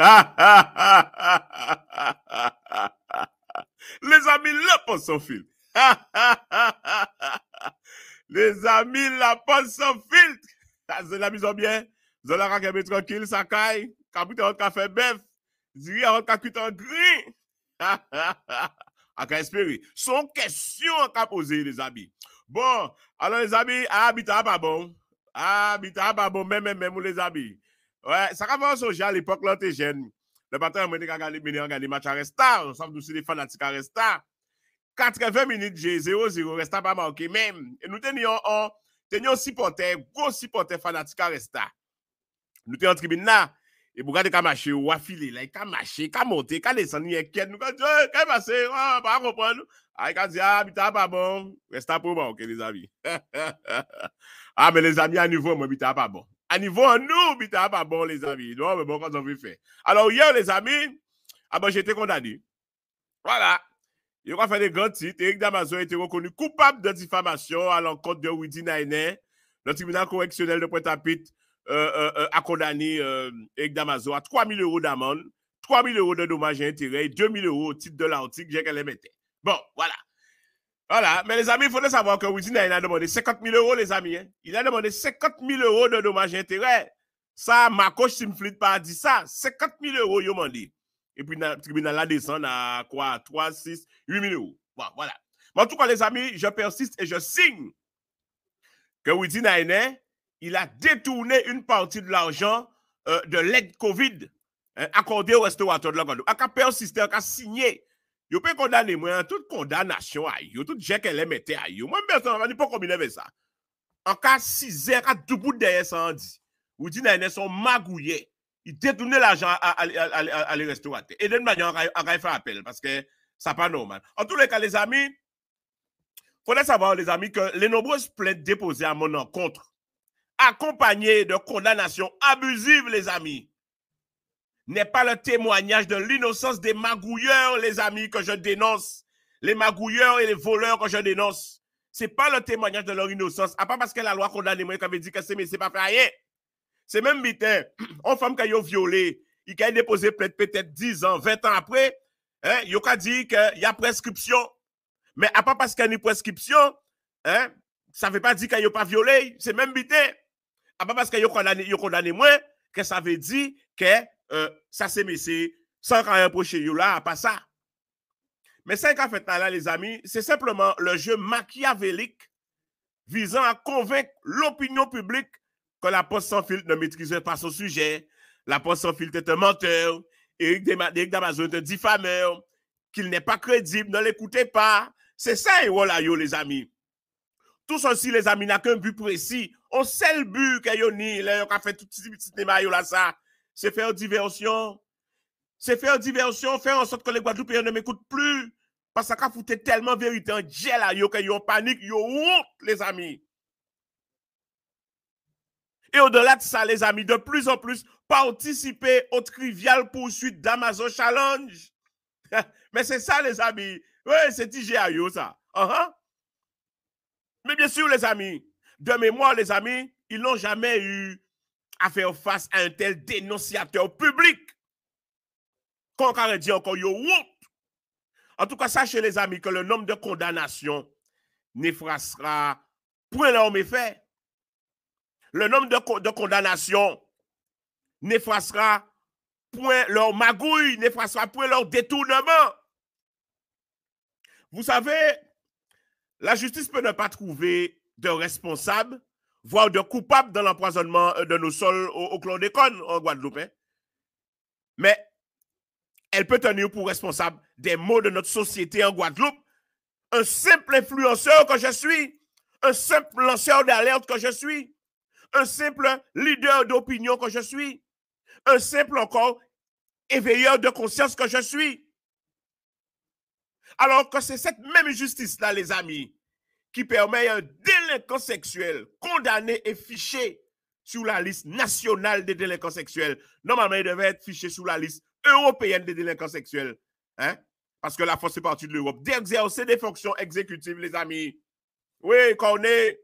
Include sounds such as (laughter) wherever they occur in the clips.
(laughs) Les amis, la poste sans fil. (laughs) Les amis, ah, la poste sans fil. C'est la mise en bien. Vous allez racaber tranquille, ça caille. Capitaine, on café bœuf. Ziri, on café en gris. À (laughs) espérer. Son question qu'a posé, les amis. Bon, alors les amis, habitat pas bon. Habitat pas bon, même, même, même, les amis. Ouais, ça commence songer à l'époque, là, t'es jeune. Le matin, on gagner regarder match à Resta. On s'en tous les fanatiques à Resta. 80 minutes, j'ai 0-0, Resta pas manqué même. Et nous tenions un, tenions supporter, gros supporter fanatique à Resta. Nous tenions en tribune là. Et pour regarder Kamaché, ou affilé, là, Kamaché, Kamonté, Kalessan, il y a quête. Nous disons, qu'est-ce qui passé? Oh, on pas comprendre. Ah, il dit, ah, pas bon. Resta pour moi, ok, les amis. (laughs) ah, mais les amis, à nouveau, moi, putain, pas bon à niveau à nous, pas ah, bah bon, les amis. Non, mais bon, quand on veut faire. Alors, hier, les amis, j'ai ah, été bah, j'étais condamné. Voilà. Il va faire des grands titres. Eric Damaso a été reconnu coupable de diffamation à l'encontre de Woody Nainer. Le tribunal correctionnel de Pointe-à-Pitre euh, euh, euh, a condamné Eric Damaso à 3 000 euros d'amende, 3 000 euros de dommages et intérêts 2 000 euros au titre de l'article qu'elle mettre. Bon, voilà. Voilà, mais les amis, il faudrait savoir que Wizina, a demandé 50 000 euros, les amis. Hein. Il a demandé 50 000 euros de dommages et intérêts. Ça, Marco Simflit pas dit ça. 50 000 euros, il a demandé. Et puis, le tribunal a descendu à quoi 3, 6, 8 000 euros. voilà. en tout cas, les amis, je persiste et je signe que Woody hein, il a détourné une partie de l'argent euh, de l'aide COVID hein, accordée aux restaurateurs de la Guadeloupe. Il a persisté, il a signé Yo pe kondane mwen, tout kondanasyon a yo, tout jek ele mette a yo. Mwen person, mwen ni pou komi ça. sa. cas 6 tout dupout deye sa an di. Ou di Ils son magouye. I detoune l'argent à le restaurante. Et den mwen faire appel parce que paske n'est pas normal. En tous les cas, les amis, faut savoir, les amis, que les nombreuses plaintes déposées à mon encontre, accompagnées de condamnations abusives, les amis n'est pas le témoignage de l'innocence des magouilleurs, les amis, que je dénonce. Les magouilleurs et les voleurs que je dénonce. C'est pas le témoignage de leur innocence. À pas parce que la loi condamne moi qui avait dit que c'est, mais pas fait. C'est même bité. Hein. (clears throat) Une femme qui a violé, il a déposé peut-être 10 ans, 20 ans après, hein, il a dit qu'il y a prescription. Mais à part parce qu'il y a une prescription, hein, ça ne veut pas dire qu'il a pas violé. C'est même bité hein. À part parce qu'il a condamné moins, que ça veut dire que ça c'est messé, sans rien reprocher, là, pas ça. Mais ça qu'a fait là, les amis, c'est simplement le jeu machiavélique visant à convaincre l'opinion publique que la poste sans filtre ne maîtrisait pas son sujet, la poste sans filtre est un menteur, Eric, Eric Damazon est un diffameur, qu'il n'est pas crédible, ne l'écoutez pas. C'est ça, et voilà, yo, les amis. Tout ceci, les amis, n'a qu'un but précis. On sait le but qu'il y a, là, a fait tout petit, petit là, ça c'est faire diversion. C'est faire diversion, faire en sorte que les Guadeloupéens ne m'écoutent plus. Parce que ça tellement vérité en là, qu'ils ont panique, ils ont honte, les amis. Et au-delà de ça, les amis, de plus en plus, participer aux triviales poursuite d'Amazon Challenge. (laughs) Mais c'est ça, les amis. Oui, c'est IGAIO, ça. Uh-huh. Mais bien sûr, les amis, de mémoire, les amis, ils n'ont jamais eu à faire face à un tel dénonciateur public. Quand on dit encore, yo honte. En tout cas, sachez les amis que le nombre de condamnations n'effacera point leur méfait. Le nombre de, de condamnations n'effacera point leur magouille, n'effacera point leur détournement. Vous savez, la justice peut ne pas trouver de responsable voire de coupable dans l'empoisonnement euh, de nos sols au, au d'école en Guadeloupe. Hein. Mais elle peut tenir pour responsable des maux de notre société en Guadeloupe. Un simple influenceur que je suis, un simple lanceur d'alerte que je suis, un simple leader d'opinion que je suis, un simple encore éveilleur de conscience que je suis. Alors que c'est cette même justice-là, les amis, qui permet un délinquant sexuel condamné et fiché sur la liste nationale des délinquants sexuels. Normalement, il devait être fiché sur la liste européenne des délinquants sexuels. Hein? Parce que la France est partie de l'Europe. D'exercer des fonctions exécutives, les amis. Oui, Cornet.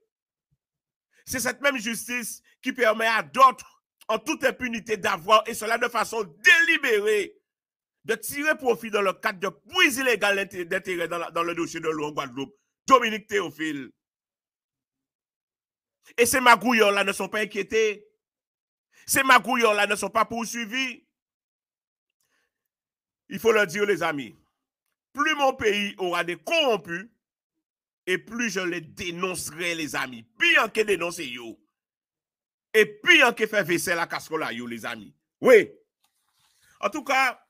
C'est cette même justice qui permet à d'autres, en toute impunité, d'avoir, et cela de façon délibérée, de tirer profit dans le cadre de puits illégales d'intérêt dans, le dossier de l'eau en Guadeloupe. Dominique Théophile. Et ces magouillons là ne sont pas inquiétés. Ces magouillons là ne sont pas poursuivis. Il faut leur dire, les amis. Plus mon pays aura des corrompus, et plus je les dénoncerai, les amis. bien que dénoncer yo. Et pire que faire la à casserole yo, les amis. Oui. En tout cas,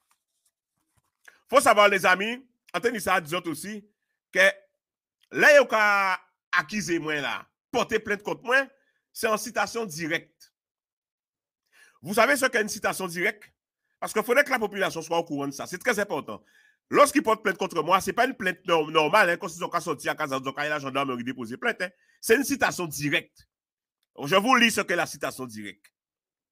faut savoir, les amis, Anthony ça dit aussi, que Là, il a accusé moi là, porter plainte contre moi, c'est en citation directe. Vous savez ce qu'est une citation directe Parce qu'il faudrait que la population soit au courant de ça. C'est très important. Lorsqu'il porte plainte contre moi, ce n'est pas une plainte normale. quand ils ont sorti à et la gendarmerie déposé plainte, hein. c'est une citation directe. Je vous lis ce qu'est la citation directe.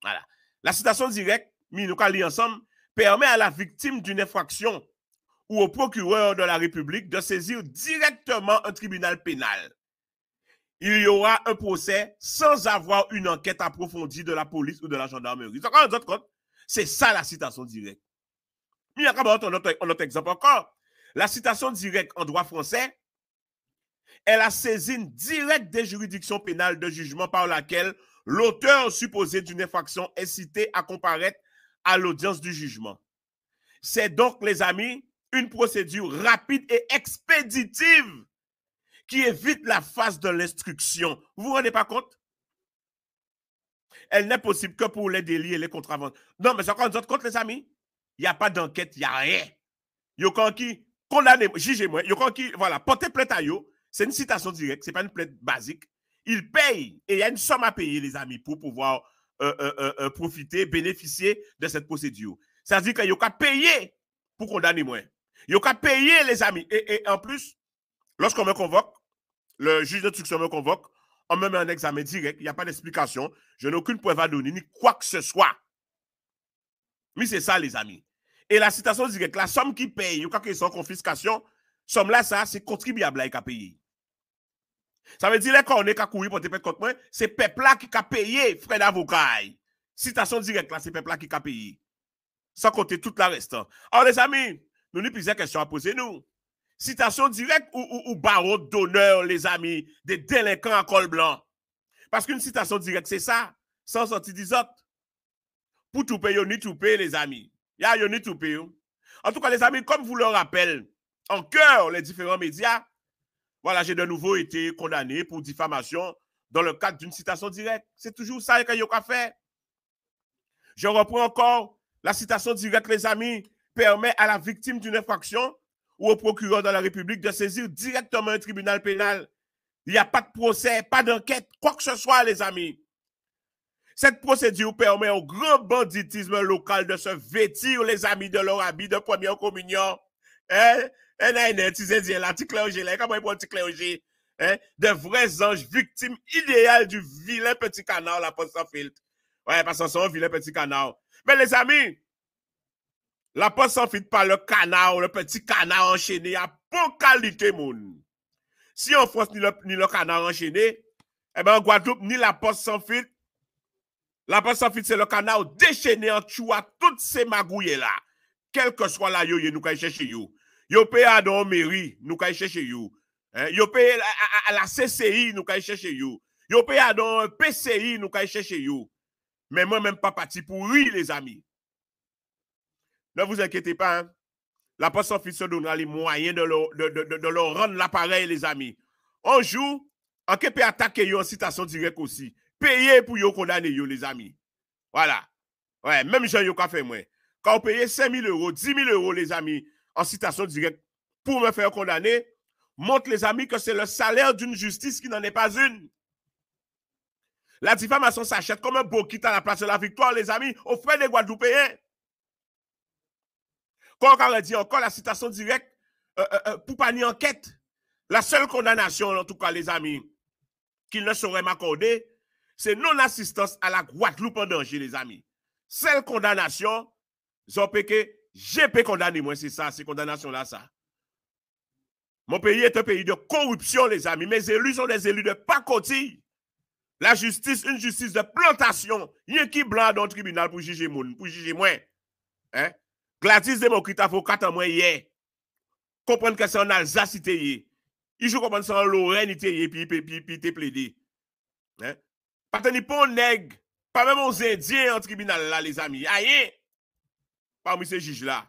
Voilà. La citation directe, nous allons ensemble, permet à la victime d'une infraction ou au procureur de la République de saisir directement un tribunal pénal. Il y aura un procès sans avoir une enquête approfondie de la police ou de la gendarmerie. C'est ça la citation directe. Il y exemple encore. La citation directe en droit français est la saisine directe des juridictions pénales de jugement par laquelle l'auteur supposé d'une infraction est cité à comparaître à l'audience du jugement. C'est donc, les amis, une procédure rapide et expéditive qui évite la phase de l'instruction. Vous ne vous rendez pas compte? Elle n'est possible que pour les délits et les contraventions. Non, mais ça compte d'autres compte, les amis. Il n'y a pas d'enquête, il n'y a rien. a Yo qui condamne, jugez moi, yo qui, voilà, portez plainte à yo, c'est une citation directe, ce n'est pas une plainte basique. Il paye et il y a une somme à payer, les amis, pour pouvoir euh, euh, euh, profiter, bénéficier de cette procédure. Ça veut dire qu'il y a payé pour condamner moi. Yo qu'à payer, les amis. Et, en plus, lorsqu'on me convoque, le juge d'instruction me convoque, on me met en examen direct, il n'y a pas d'explication, je n'ai aucune preuve à donner, ni quoi que ce soit. Mais c'est ça, les amis. Et la citation directe, la somme qui paye, ou quand qu'ils sont en confiscation, somme là, ça, c'est contribuable à payer. Ça veut dire quand on est qu'à courir pour te contre moi, c'est peuple là qui a payé frais d'avocat. Citation directe, là, c'est peuple là qui a payé. Sans compter tout le reste. Alors, hein. oh, les amis, nous avons plusieurs questions à poser nous. Citation directe ou, barreau d'honneur, les amis, des délinquants à col blanc. Parce qu'une citation directe, c'est ça, sans sortir autres Pour tout payer, ni tout payer, les amis. Ya, ni tout payer. En tout cas, les amis, comme vous le rappelle en cœur, les différents médias, voilà, j'ai de nouveau été condamné pour diffamation dans le cadre d'une citation directe. C'est toujours ça qu'il y a fait. Je reprends encore la citation directe, les amis, permet à la victime d'une infraction ou au procureur de la République de saisir directement un tribunal pénal. Il n'y a pas de procès, pas d'enquête, quoi que ce soit, les amis. Cette procédure permet au grand banditisme local de se vêtir, les amis, de leur habit de première communion. Hein? De vrais anges, victimes idéales du vilain petit canal, la poste sans filtre. Ouais, parce que c'est un vilain petit canal. Mais les amis, la poste s'enfile par le canard, le petit canard enchaîné à bon qualité, moun. Si en France, ni le, ni le canard enchaîné, eh bien, en Guadeloupe, ni la poste s'enfile. La poste s'enfile c'est le canard déchaîné en à toutes ces magouilles-là. Quel que soit la yo, nous allons chercher you. Yo paye à Don mairie, nous allons chercher Hein? Yo paye à la CCI, nous allons chercher you. Yo paye à Don PCI, nous allons chercher you. Mais moi, même pas parti pour lui, les amis. Ne vous inquiétez pas. Hein. la poste en fils se donnera les moyens de leur, rendre l'appareil, les amis. Un jour, en peut attaquer en citation directe aussi. Payez pour yon condamner les amis. Voilà. Ouais, même Jean yon fait moins. Quand vous payez 5 000 euros, 10 000 euros, les amis, en citation directe, pour me faire condamner, montre, les amis, que c'est le salaire d'une justice qui n'en est pas une. La diffamation s'achète comme un beau kit à la place de la victoire, les amis, au frais des Guadeloupéens. Quand on dit encore la citation directe, euh, euh, euh, pour pas ni enquête, la seule condamnation, en tout cas, les amis, qu'il ne saurait m'accorder, c'est non-assistance à la Guadeloupe en danger, les amis. Seule condamnation, j'ai pas condamné, moi, c'est ça, ces condamnations-là, ça. Mon pays est un pays de corruption, les amis. Mes élus sont des élus de pacotille. La justice, une justice de plantation. Il y a qui blanc dans le tribunal pour juger pour juger moi. Hein? Gladys Démocrite a en 4 moins hier. Comprendre que c'est en Alsace, il joue comme ça en Lorraine, il était, puis il plaidé. Hein? Pas de pas nègre, pas même aux Indiens en tribunal là, les amis. Aïe! Parmi ces juges-là.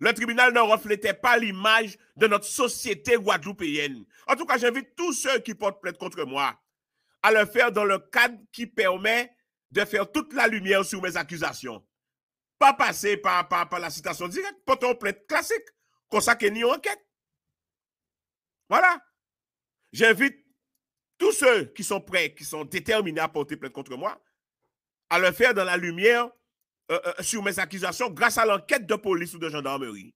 Le tribunal ne reflétait pas l'image de notre société guadeloupéenne. En tout cas, j'invite tous ceux qui portent plainte contre moi à le faire dans le cadre qui permet de faire toute la lumière sur mes accusations pas passer par, la citation directe, porter ton plainte classique, comme ça une enquête. Voilà. J'invite tous ceux qui sont prêts, qui sont déterminés à porter plainte contre moi, à le faire dans la lumière euh, euh, sur mes accusations grâce à l'enquête de police ou de gendarmerie.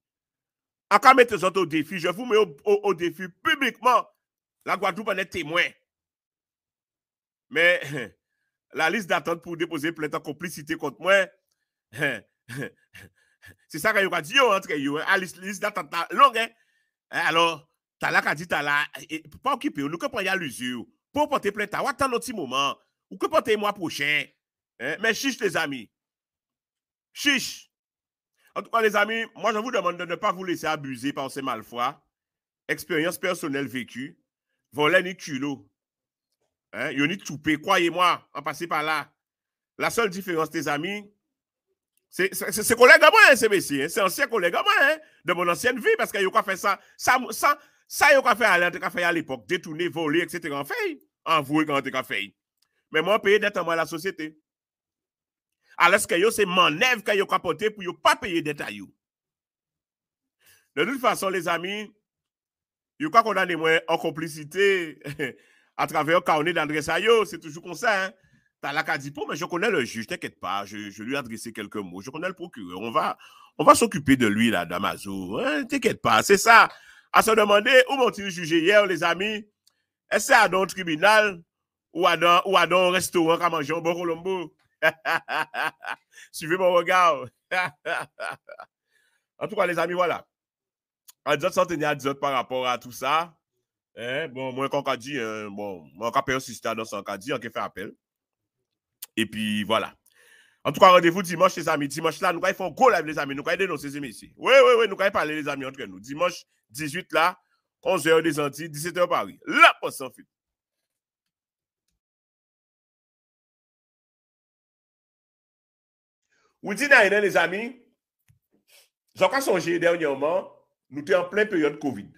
À quand mettre les au défi, je vous mets au, au défi publiquement. La Guadeloupe en est témoin. Mais (laughs) la liste d'attente pour déposer plainte en complicité contre moi, (laughs) (laughs) c'est ça que va dire entre vous, Alice Lise, d'attente longue. Hein. Hein, alors, t'as là qu'a dit, t'as là, pas occupé, nous que prenons l'usure, pour porter plainte, ou attendre petit moment, ou que porter mois prochain. Hein. Mais chiche, les amis. Chiche. En tout cas, les amis, moi, je vous demande de ne pas vous laisser abuser par ces malfois. Expérience personnelle vécue. voler ni culot. Hein? Yoni toupé, croyez-moi, en passant par là. La seule différence, les amis, c'est collègue à moi, hein, ces messieurs. Hein. C'est ancien collègue à moi, hein, de mon ancienne vie, parce qu'il a fait ça. Ça, ça, ça il a fait à l'époque, détourner, voler, etc. En fait, envoyer quand il a fait. Mais moi, payer d'être à moi la société. Alors ce que c'est mon œuvre qu'il a capoté pour ne pas payer d'être à lui. De toute façon, les amis, il a condamné moi en complicité (laughs) à travers le carnet d'André Sayo, C'est toujours comme ça. Hein? T'as mais je connais le juge, t'inquiète pas, je, lui ai adressé quelques mots, je connais le procureur, on va, on va s'occuper de lui, là, d'Amazou, hein, t'inquiète pas, c'est ça. À se demander où m'ont-ils jugé hier, les amis? Est-ce à un tribunal ou à dans, ou à dans un restaurant à manger au bon Colombo? (laughs) Suivez mon regard. (laughs) en tout cas, les amis, voilà. En disant à par rapport à tout ça, bon, moi, quand on dit, bon, moi, quand on a hein, dans son cas, on fait appel. Et puis voilà. En tout cas, rendez-vous dimanche, les amis. Dimanche, là, nous allons faire un gros live, les amis. Nous allons dénoncer ces messieurs. Oui, oui, oui, nous allons parler, les amis, entre nous. Dimanche, 18, là, 11h des Antilles, 17h Paris. là on s'en Où Ou les amis, J'en pas songé dernièrement, nous étions en pleine période Covid.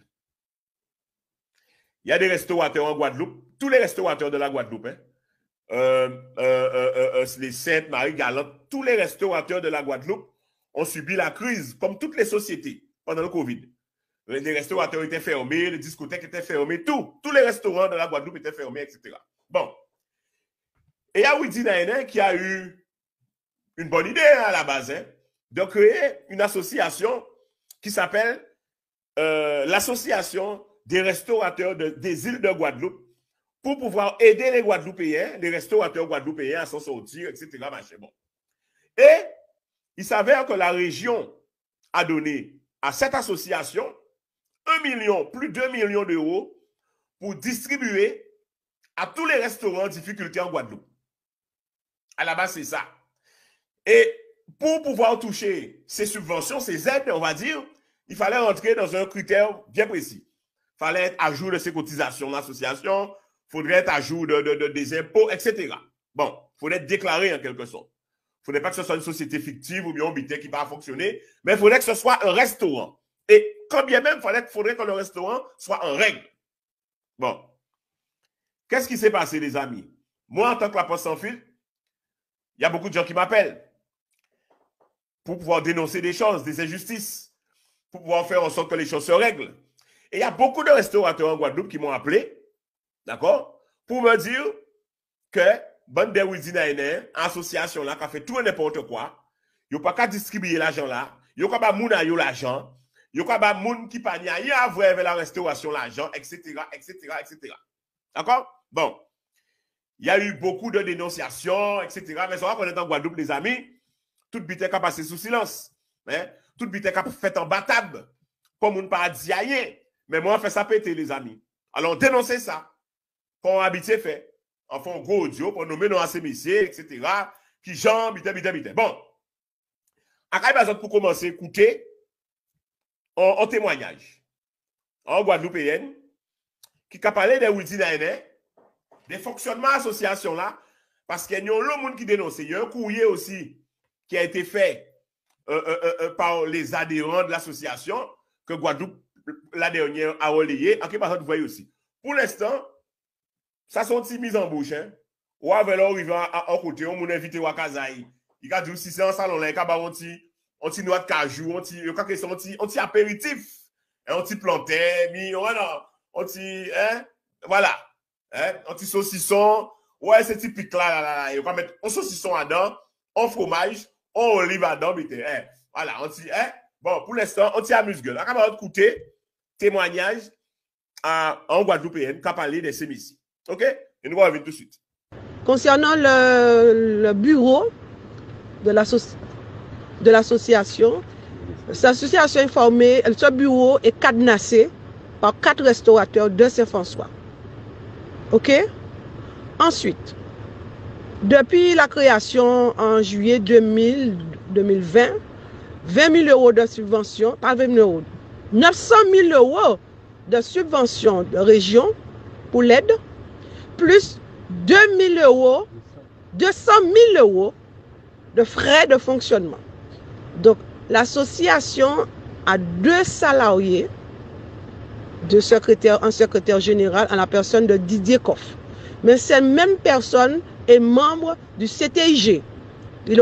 Il y a des restaurateurs en Guadeloupe, tous les restaurateurs de la Guadeloupe, hein, euh, euh, euh, les Saintes, Marie-Galante, tous les restaurateurs de la Guadeloupe ont subi la crise, comme toutes les sociétés, pendant le Covid. Les restaurateurs étaient fermés, les discothèques étaient fermées, tout. Tous les restaurants de la Guadeloupe étaient fermés, etc. Bon. Et il y a Widi qui a eu une bonne idée hein, à la base hein, de créer une association qui s'appelle l'Association des restaurateurs des îles de Guadeloupe pour pouvoir aider les Guadeloupéens, les restaurateurs guadeloupéens à s'en sortir, etc. Et il s'avère que la région a donné à cette association 1 million, plus de 2 millions d'euros pour distribuer à tous les restaurants en difficulté en Guadeloupe. À la base, c'est ça. Et pour pouvoir toucher ces subventions, ces aides, on va dire, il fallait entrer dans un critère bien précis. Il fallait être à jour de ses cotisations d'association, faudrait être à jour de, des impôts, etc. Bon, faudrait être déclaré en quelque sorte. faudrait pas que ce soit une société fictive ou bien un qui va fonctionner, mais il faudrait que ce soit un restaurant. Et quand bien même, faudrait, faudrait que le restaurant soit en règle. Bon. Qu'est-ce qui s'est passé, les amis? Moi, en tant que la poste sans fil, il y a beaucoup de gens qui m'appellent pour pouvoir dénoncer des choses, des injustices, pour pouvoir faire en sorte que les choses se règlent. Et il y a beaucoup de restaurateurs en Guadeloupe qui m'ont appelé D'accord Pour me dire que bande de association là, qui a fait tout n'importe quoi, il a pas qu'à distribuer l'argent là, a pas qu'à a yo l'argent, a pas moun qui pas y à vrai avec la restauration l'argent, etc., etc., etc. D'accord Bon. Il y a eu beaucoup de dénonciations, etc. Mais ça, qu'on est en Guadeloupe, les amis, toute bite a passé sous silence. Hein? le bite a fait en battable. Comme on ne pas dire Mais moi, on fait ça péter, les amis. Alors, dénoncez ça qu'on habite fait. Enfin, gros audio pour nommer nos ACMC, etc. Qui j'en bidè, bon. A Bon. À pour commencer, écouter en, en, témoignage. En Guadeloupe, qui a parlé des Wildi des fonctionnements associations là, parce qu'il y a un monde qui dénonce. Il y a un courrier aussi qui a été fait euh, euh, euh, par les adhérents de l'association que Guadeloupe, la dernière, a relayé. En par vous voyez aussi. Pour l'instant, ça, sont mises mises en bouche. Hein? Ou avec leur à en côté, on m'a invité à Kazaï. Il a dit si c'est un salon, là, il a un petit noix de cajou, un petit apéritif, un petit planté, un petit. Hein, voilà. Un hein. petit saucisson. Ouais, c'est typique là, là, là. Il va mettre un saucisson à dents, un fromage, un olive à dents, hein. Voilà, on dit, hein? Bon, pour l'instant, on tient amuse gueule. va camarade côté, témoignage en Guadeloupe, qui a parlé de ces OK Et nous allons tout de suite. Concernant le, le bureau de l'association, cette association est formée, euh, ce bureau est cadenassé par quatre restaurateurs de Saint-François. OK Ensuite, depuis la création en juillet 2000, 2020, 20 000 euros de subvention, pas 20 000 900 000 euros de subvention de région pour l'aide plus 2000 euros, 200 000 euros de frais de fonctionnement. Donc, l'association a deux salariés, deux secrétaires, un secrétaire général à la personne de Didier Koff. Mais cette même personne est membre du CTIG.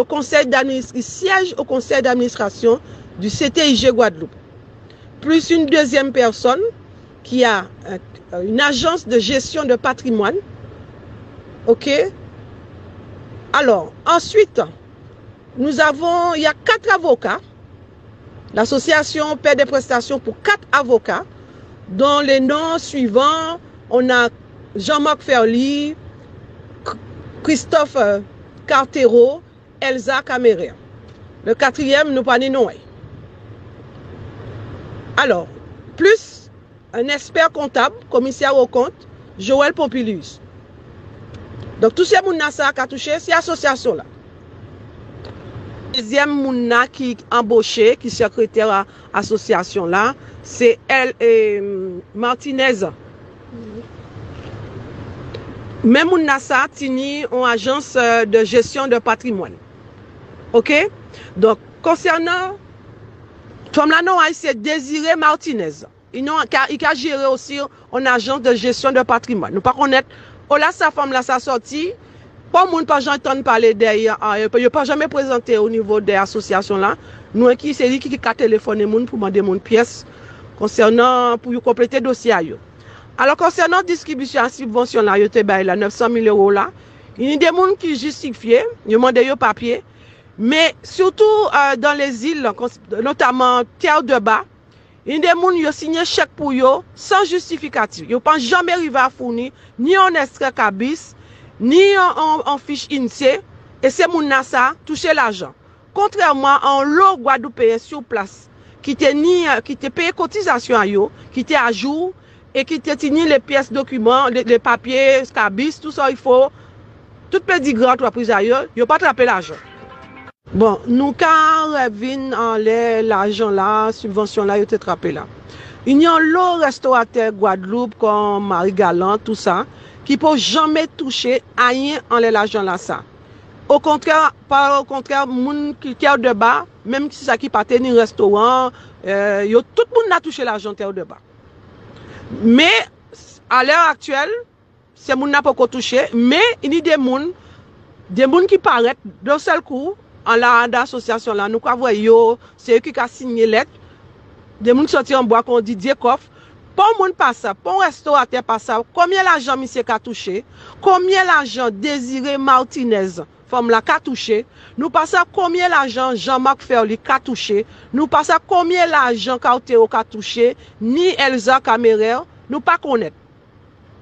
conseil il siège au conseil d'administration du CTIG Guadeloupe. Plus une deuxième personne qui a euh, une agence de gestion de patrimoine. OK Alors, ensuite, nous avons, il y a quatre avocats. L'association paie des prestations pour quatre avocats, dont les noms suivants, on a Jean-Marc Ferly, Christophe euh, Cartero, Elsa Caméra. Le quatrième, nous Noé. Alors, plus un espèr kontab, komissèr au kont, Joël Pompilouis. Donk, tout se moun nasa katouche, se asosyasyon la. Dezyèm moun na ki emboshe, ki sekreter asosyasyon la, se el e Martinez. Mè moun nasa, tini an ajans euh, de jesyon de patrimoine. Ok? Donk, konsèrna, tom la nou a yse Dezire Martinez. I ka jere osi an ajans de jesyon de patriman. Nou pa konet, o oh la sa fom la sa soti, pou moun pa jantan pale dey, yo pa jame prezante ou nivou dey asosyasyon la, nou an ki se di ki ka telefone moun pou mande moun piyes, konsernan pou yo komplete dosye a yo. Alors konsernan diskibisyon an sipvonsyon la, yo te bay la 900 mil euro la, yon yon dey moun ki justifiye, yo mande yo papye, me surtout dan le zil, notaman kèr de ba, Yon de moun yo sinye chèk pou yo, san justifikatif. Yo pan jombe riva founi, ni yon estre kabis, ni yon fiche inse, e se moun nasa touche l'ajan. Kontrèman, an lò gwa dou peye sou plas, ki te peye kotizasyon yo, ki te ajou, e ki te tini le piyes dokumen, le papye, kabis, tout sa yfo, tout pe di gran tou aprize yo, yo pa trape l'ajan. Bon, nou ka revin an lè l'ajon lè, subvensyon lè, yo te trape lè. Yon yon lò restaurateur Guadeloupe, kon Marie Galant, tout sa, ki pou jomè touche a yon an lè l'ajon lè sa. Ou kontrè, par ou kontrè, moun ki kè ou deba, mèm ki sa ki patè ni restoran, euh, yo tout moun na touche l'ajon tè ou deba. Mè, a lèr aktuel, se moun na pou kò touche, mè, yon yon de moun, de moun ki paret, do sel kou, an la randa asosyasyon lan, nou kwa vwe yo, se yon ki ka sinye let, de moun soti an bwa kon di diekof, pon moun pasap, pon restorater pasap, komye l'ajan mi se katouche, komye l'ajan Desiree Martinez fom la katouche, nou pasap komye l'ajan Jean-Marc Ferli katouche, nou pasap komye l'ajan Kaoteo katouche, ni Elsa Kamere, nou pa konet.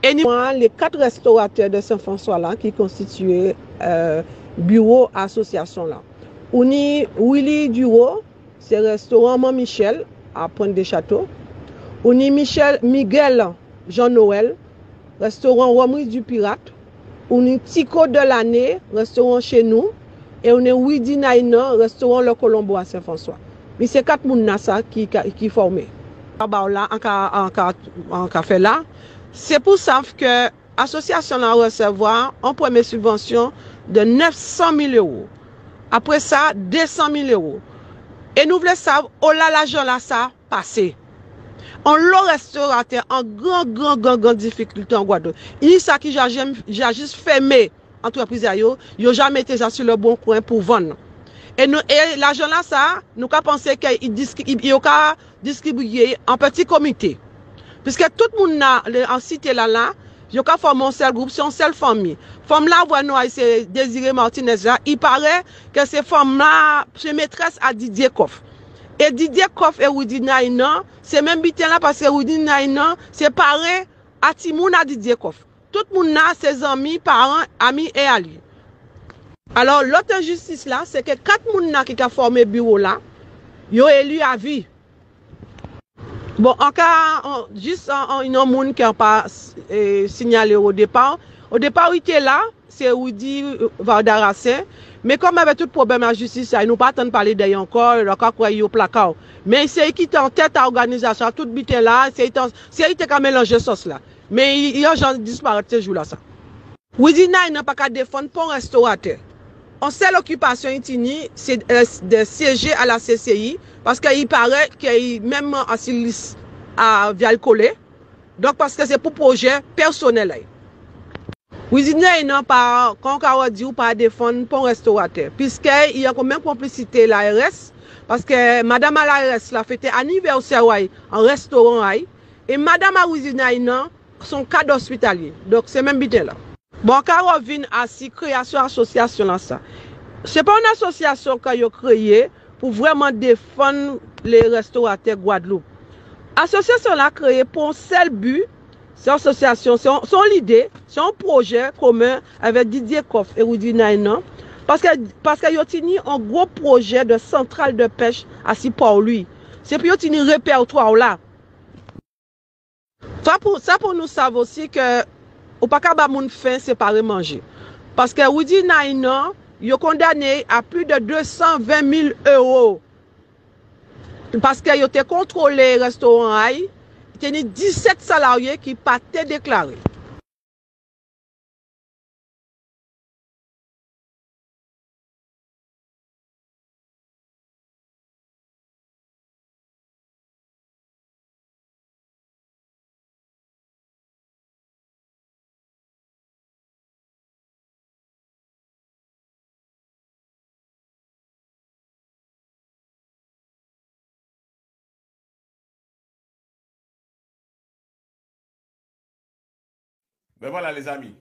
Eni moun, le kat restorater de Saint-François lan ki konstituye euh, bureau asosyasyon lan. ou ni Willy Duro, se restoran Man Michel, a pointe de chateau, ou ni Michel Miguel Jean Noël, restoran Romris du Pirate, ou ni Tiko Delaney, restoran Chez Nou, e ou ni Widi Naina, restoran Le Colombo a Saint-François. Mi se kat moun nasa ki formé. An ka fe la, se pou sav ke asosyasyon an resevwa an preme subwansyon de 900.000 euro. apre sa, 200 000 euro. E nou vle sav, o la la joun la sa, pase. On lò reste ratè, an gran, gran, gran, gran, difiklite an gwa do. Yon sa ki jajis fèmè, antwapriza yo, yo jame te sa su lè bon kwen pou von. E la joun la sa, nou ka pense ki yo ka diskribuye an peti komite. Piske tout moun nan, an site la lan, Yo ka fòm moun sel group, son sel fòm mi. Fòm la vwa nou ay se Desiree Martinez la, i pare ke se fòm la se metres a Didier Coff. E Didier Coff e wou di nan y nan, se men biten la pas e wou di nan y nan, se pare ati moun a Didier Coff. Tout moun nan, se zan mi, paran, ami e a li. Alors l'ote justice la, se ke kat moun nan ki ka fòm e biro la, yo e li a vi. Bon, anka, jist an yon moun ki an pa sinyale ou depan, ou depan ou ite la, se ou di va darase, me kom ave tout problem a justice, a yon pa atan pale de yon kol, lakwa kwa yon plaka ou, men se yon ki tan tet a organizasyon, tout biten la, se yon te ka melange sos la, men yon jan disparate se jou la sa. Ou zina yon pa ka defon pon restora te. On se l'okupasyon itini, se euh, de seje a la CCI, paske y parek ki y menm an silis a vyal kole, donk paske se pou proje personel ay. Wizina y nan pa kankara di ou pa defon pon restorater, piske y a konmen komplicite la RS, paske madama la RS la fete aniversary an restoran ay, e madama wizina y nan son kade ospitalye, donk se menm bide la. Bon, ka rovin a si kreasyon asosyasyon la sa. Se pa yon asosyasyon ka yo kreye pou vreman defon le restaurante Gwadlo. Asosyasyon la kreye pou sel bu se asosyasyon, se son lide, se son proje kome ave Didier Koff e ou Dinay Nan, paske yo tini an gro proje de santral de pech a si pa ou lui. Se pi yo tini repertoar la. Sa pou nou sav osi ke Ou pa ka ba moun fin separe manje. Paske wou di nan yon yo kondane a plus de 220.000 euro. Paske yo te kontrole yon restoran ay, teni 17 salarye ki pa te deklare. Mais ben voilà, les amis.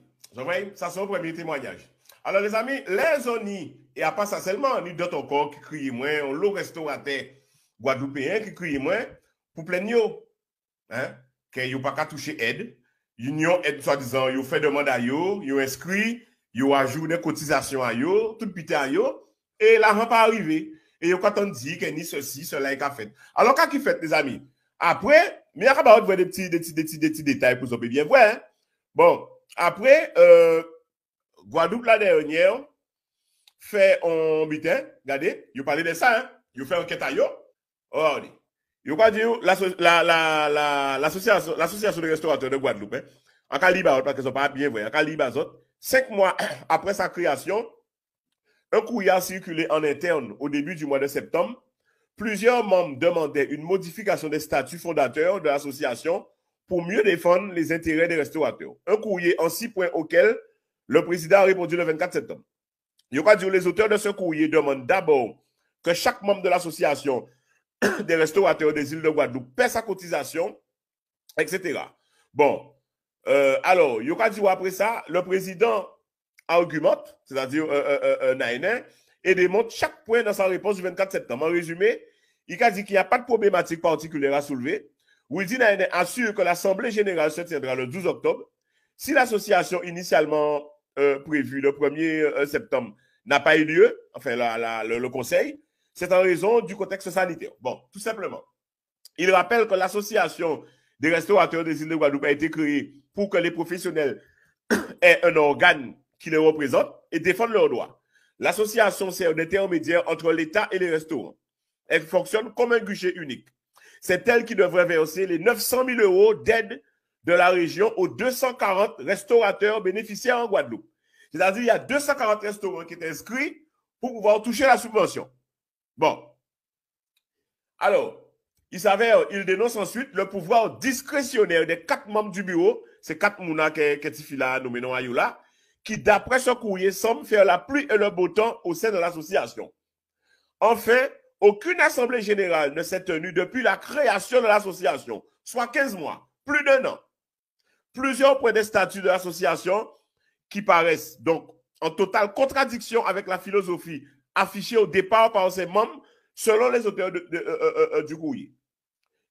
Ça, c'est le premier témoignage. Alors, les amis, les onis et à part ça seulement, nous d'autres encore qui crient moins, on le restaurateur guadeloupéen qui crient moins, pour plaindre, hein, que n'ont pas qu'à toucher aide, union aide soi-disant, ils fait demande à yo, ils inscrit, ils ajoute des cotisations à yo, tout pité à yo, et l'argent pas arrivé. Et ils quand on dit que ni ceci, cela est fait. Alors, qu'est-ce qui fait, les amis? Après, mais il y a des petits, des petits, des petits, des petits détails pour vous bien voir, hein? Bon, après, euh, Guadeloupe la dernière fait un butin. Regardez, vous parlez de ça, hein? Vous faites quête à yo. Vous pas dire l'association des restaurateurs de Guadeloupe, hein. en Calibre, parce qu'ils sont pas bien en cinq mois (clears throat) après sa création, un courrier a circulé en interne au début du mois de septembre. Plusieurs membres demandaient une modification des statuts fondateurs de l'association pour mieux défendre les intérêts des restaurateurs. Un courrier en six points auquel le président a répondu le 24 septembre. que les auteurs de ce courrier demandent d'abord que chaque membre de l'association (coughs) des restaurateurs des îles de Guadeloupe paie sa cotisation, etc. Bon, euh, alors, dit après ça, le président argumente, c'est-à-dire euh, euh, euh, euh et démontre chaque point dans sa réponse du 24 septembre. En résumé, il a dit qu'il n'y a pas de problématique particulière à soulever, Wildy assure que l'Assemblée générale se tiendra le 12 octobre. Si l'association initialement euh, prévue le 1er euh, septembre n'a pas eu lieu, enfin le, le conseil, c'est en raison du contexte sanitaire. Bon, tout simplement. Il rappelle que l'association des restaurateurs des îles de Guadeloupe a été créée pour que les professionnels (coughs) aient un organe qui les représente et défendent leurs droits. L'association sert d'intermédiaire entre l'État et les restaurants. Elle fonctionne comme un guichet unique. C'est elle qui devrait verser les 900 000 euros d'aide de la région aux 240 restaurateurs bénéficiaires en Guadeloupe. C'est-à-dire qu'il y a 240 restaurants qui sont inscrits pour pouvoir toucher la subvention. Bon. Alors, il s'avère, il dénonce ensuite le pouvoir discrétionnaire des quatre membres du bureau, ces quatre mouna qui Ketifila Ayoula, qui d'après ce courrier semblent faire la pluie et le beau temps au sein de l'association. Enfin, aucune assemblée générale ne s'est tenue depuis la création de l'association, soit 15 mois, plus d'un an. Plusieurs points des statuts de l'association qui paraissent donc en totale contradiction avec la philosophie affichée au départ par ces membres, selon les auteurs euh, euh, euh, du courrier.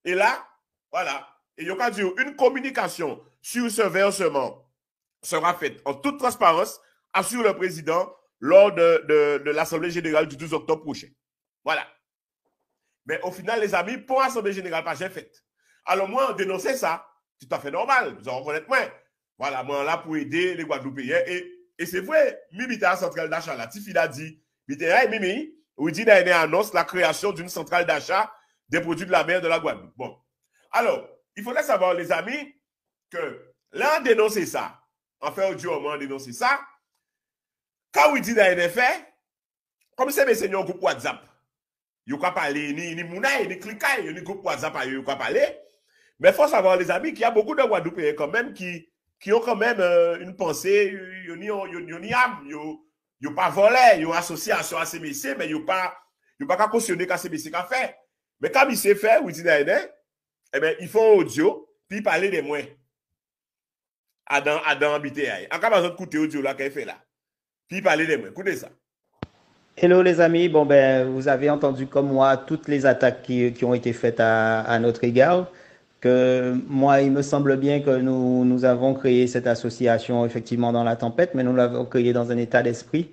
Et là, voilà, il y a une communication sur ce versement sera faite en toute transparence, assure le président, lors de, de l'Assemblée générale du 12 octobre prochain. Voilà. Mais au final, les amis, pour l'Assemblée générale, pas j'ai fait. Alors moi, dénoncer ça, tout à fait normal, vous en reconnaissez moins. Voilà, moi, là, pour aider les Guadeloupéens. Et, c'est vrai, Mimita, centrale d'achat, la il a dit, Mimita, Mimi, Oudi ben, annonce la création d'une centrale d'achat des produits de la mer de la Guadeloupe. Bon. Alors, il faudrait savoir, les amis, que là, dénoncer ça, en fait, Dieu, on dénoncer ça, quand on dit fait, comme c'est mes seigneurs, groupe WhatsApp, Yo ka parler ni ni mounay, ni cliquay, ni groupe WhatsApp yo ka parler. Mais faut savoir les amis qu'il y a beaucoup de Guadeloupéens quand même qui qui ont quand même euh, une pensée, yo ni yo ni âme, yo yo pas volé, yo association à CBC mais yo pas yo pas cautionner qu'à CBC qu'a fait. Mais quand il s'est fait, vous dites hein, hein, eh ben ils font audio, puis ils parlent des moins. Adam, Adam, habité En cas, de côté audio là, qu'elle fait là. Puis ils parlent des moins. Écoutez ça. Hello les amis, bon ben vous avez entendu comme moi toutes les attaques qui, qui ont été faites à, à, notre égard. Que moi, il me semble bien que nous, nous avons créé cette association effectivement dans la tempête, mais nous l'avons créée dans un état d'esprit.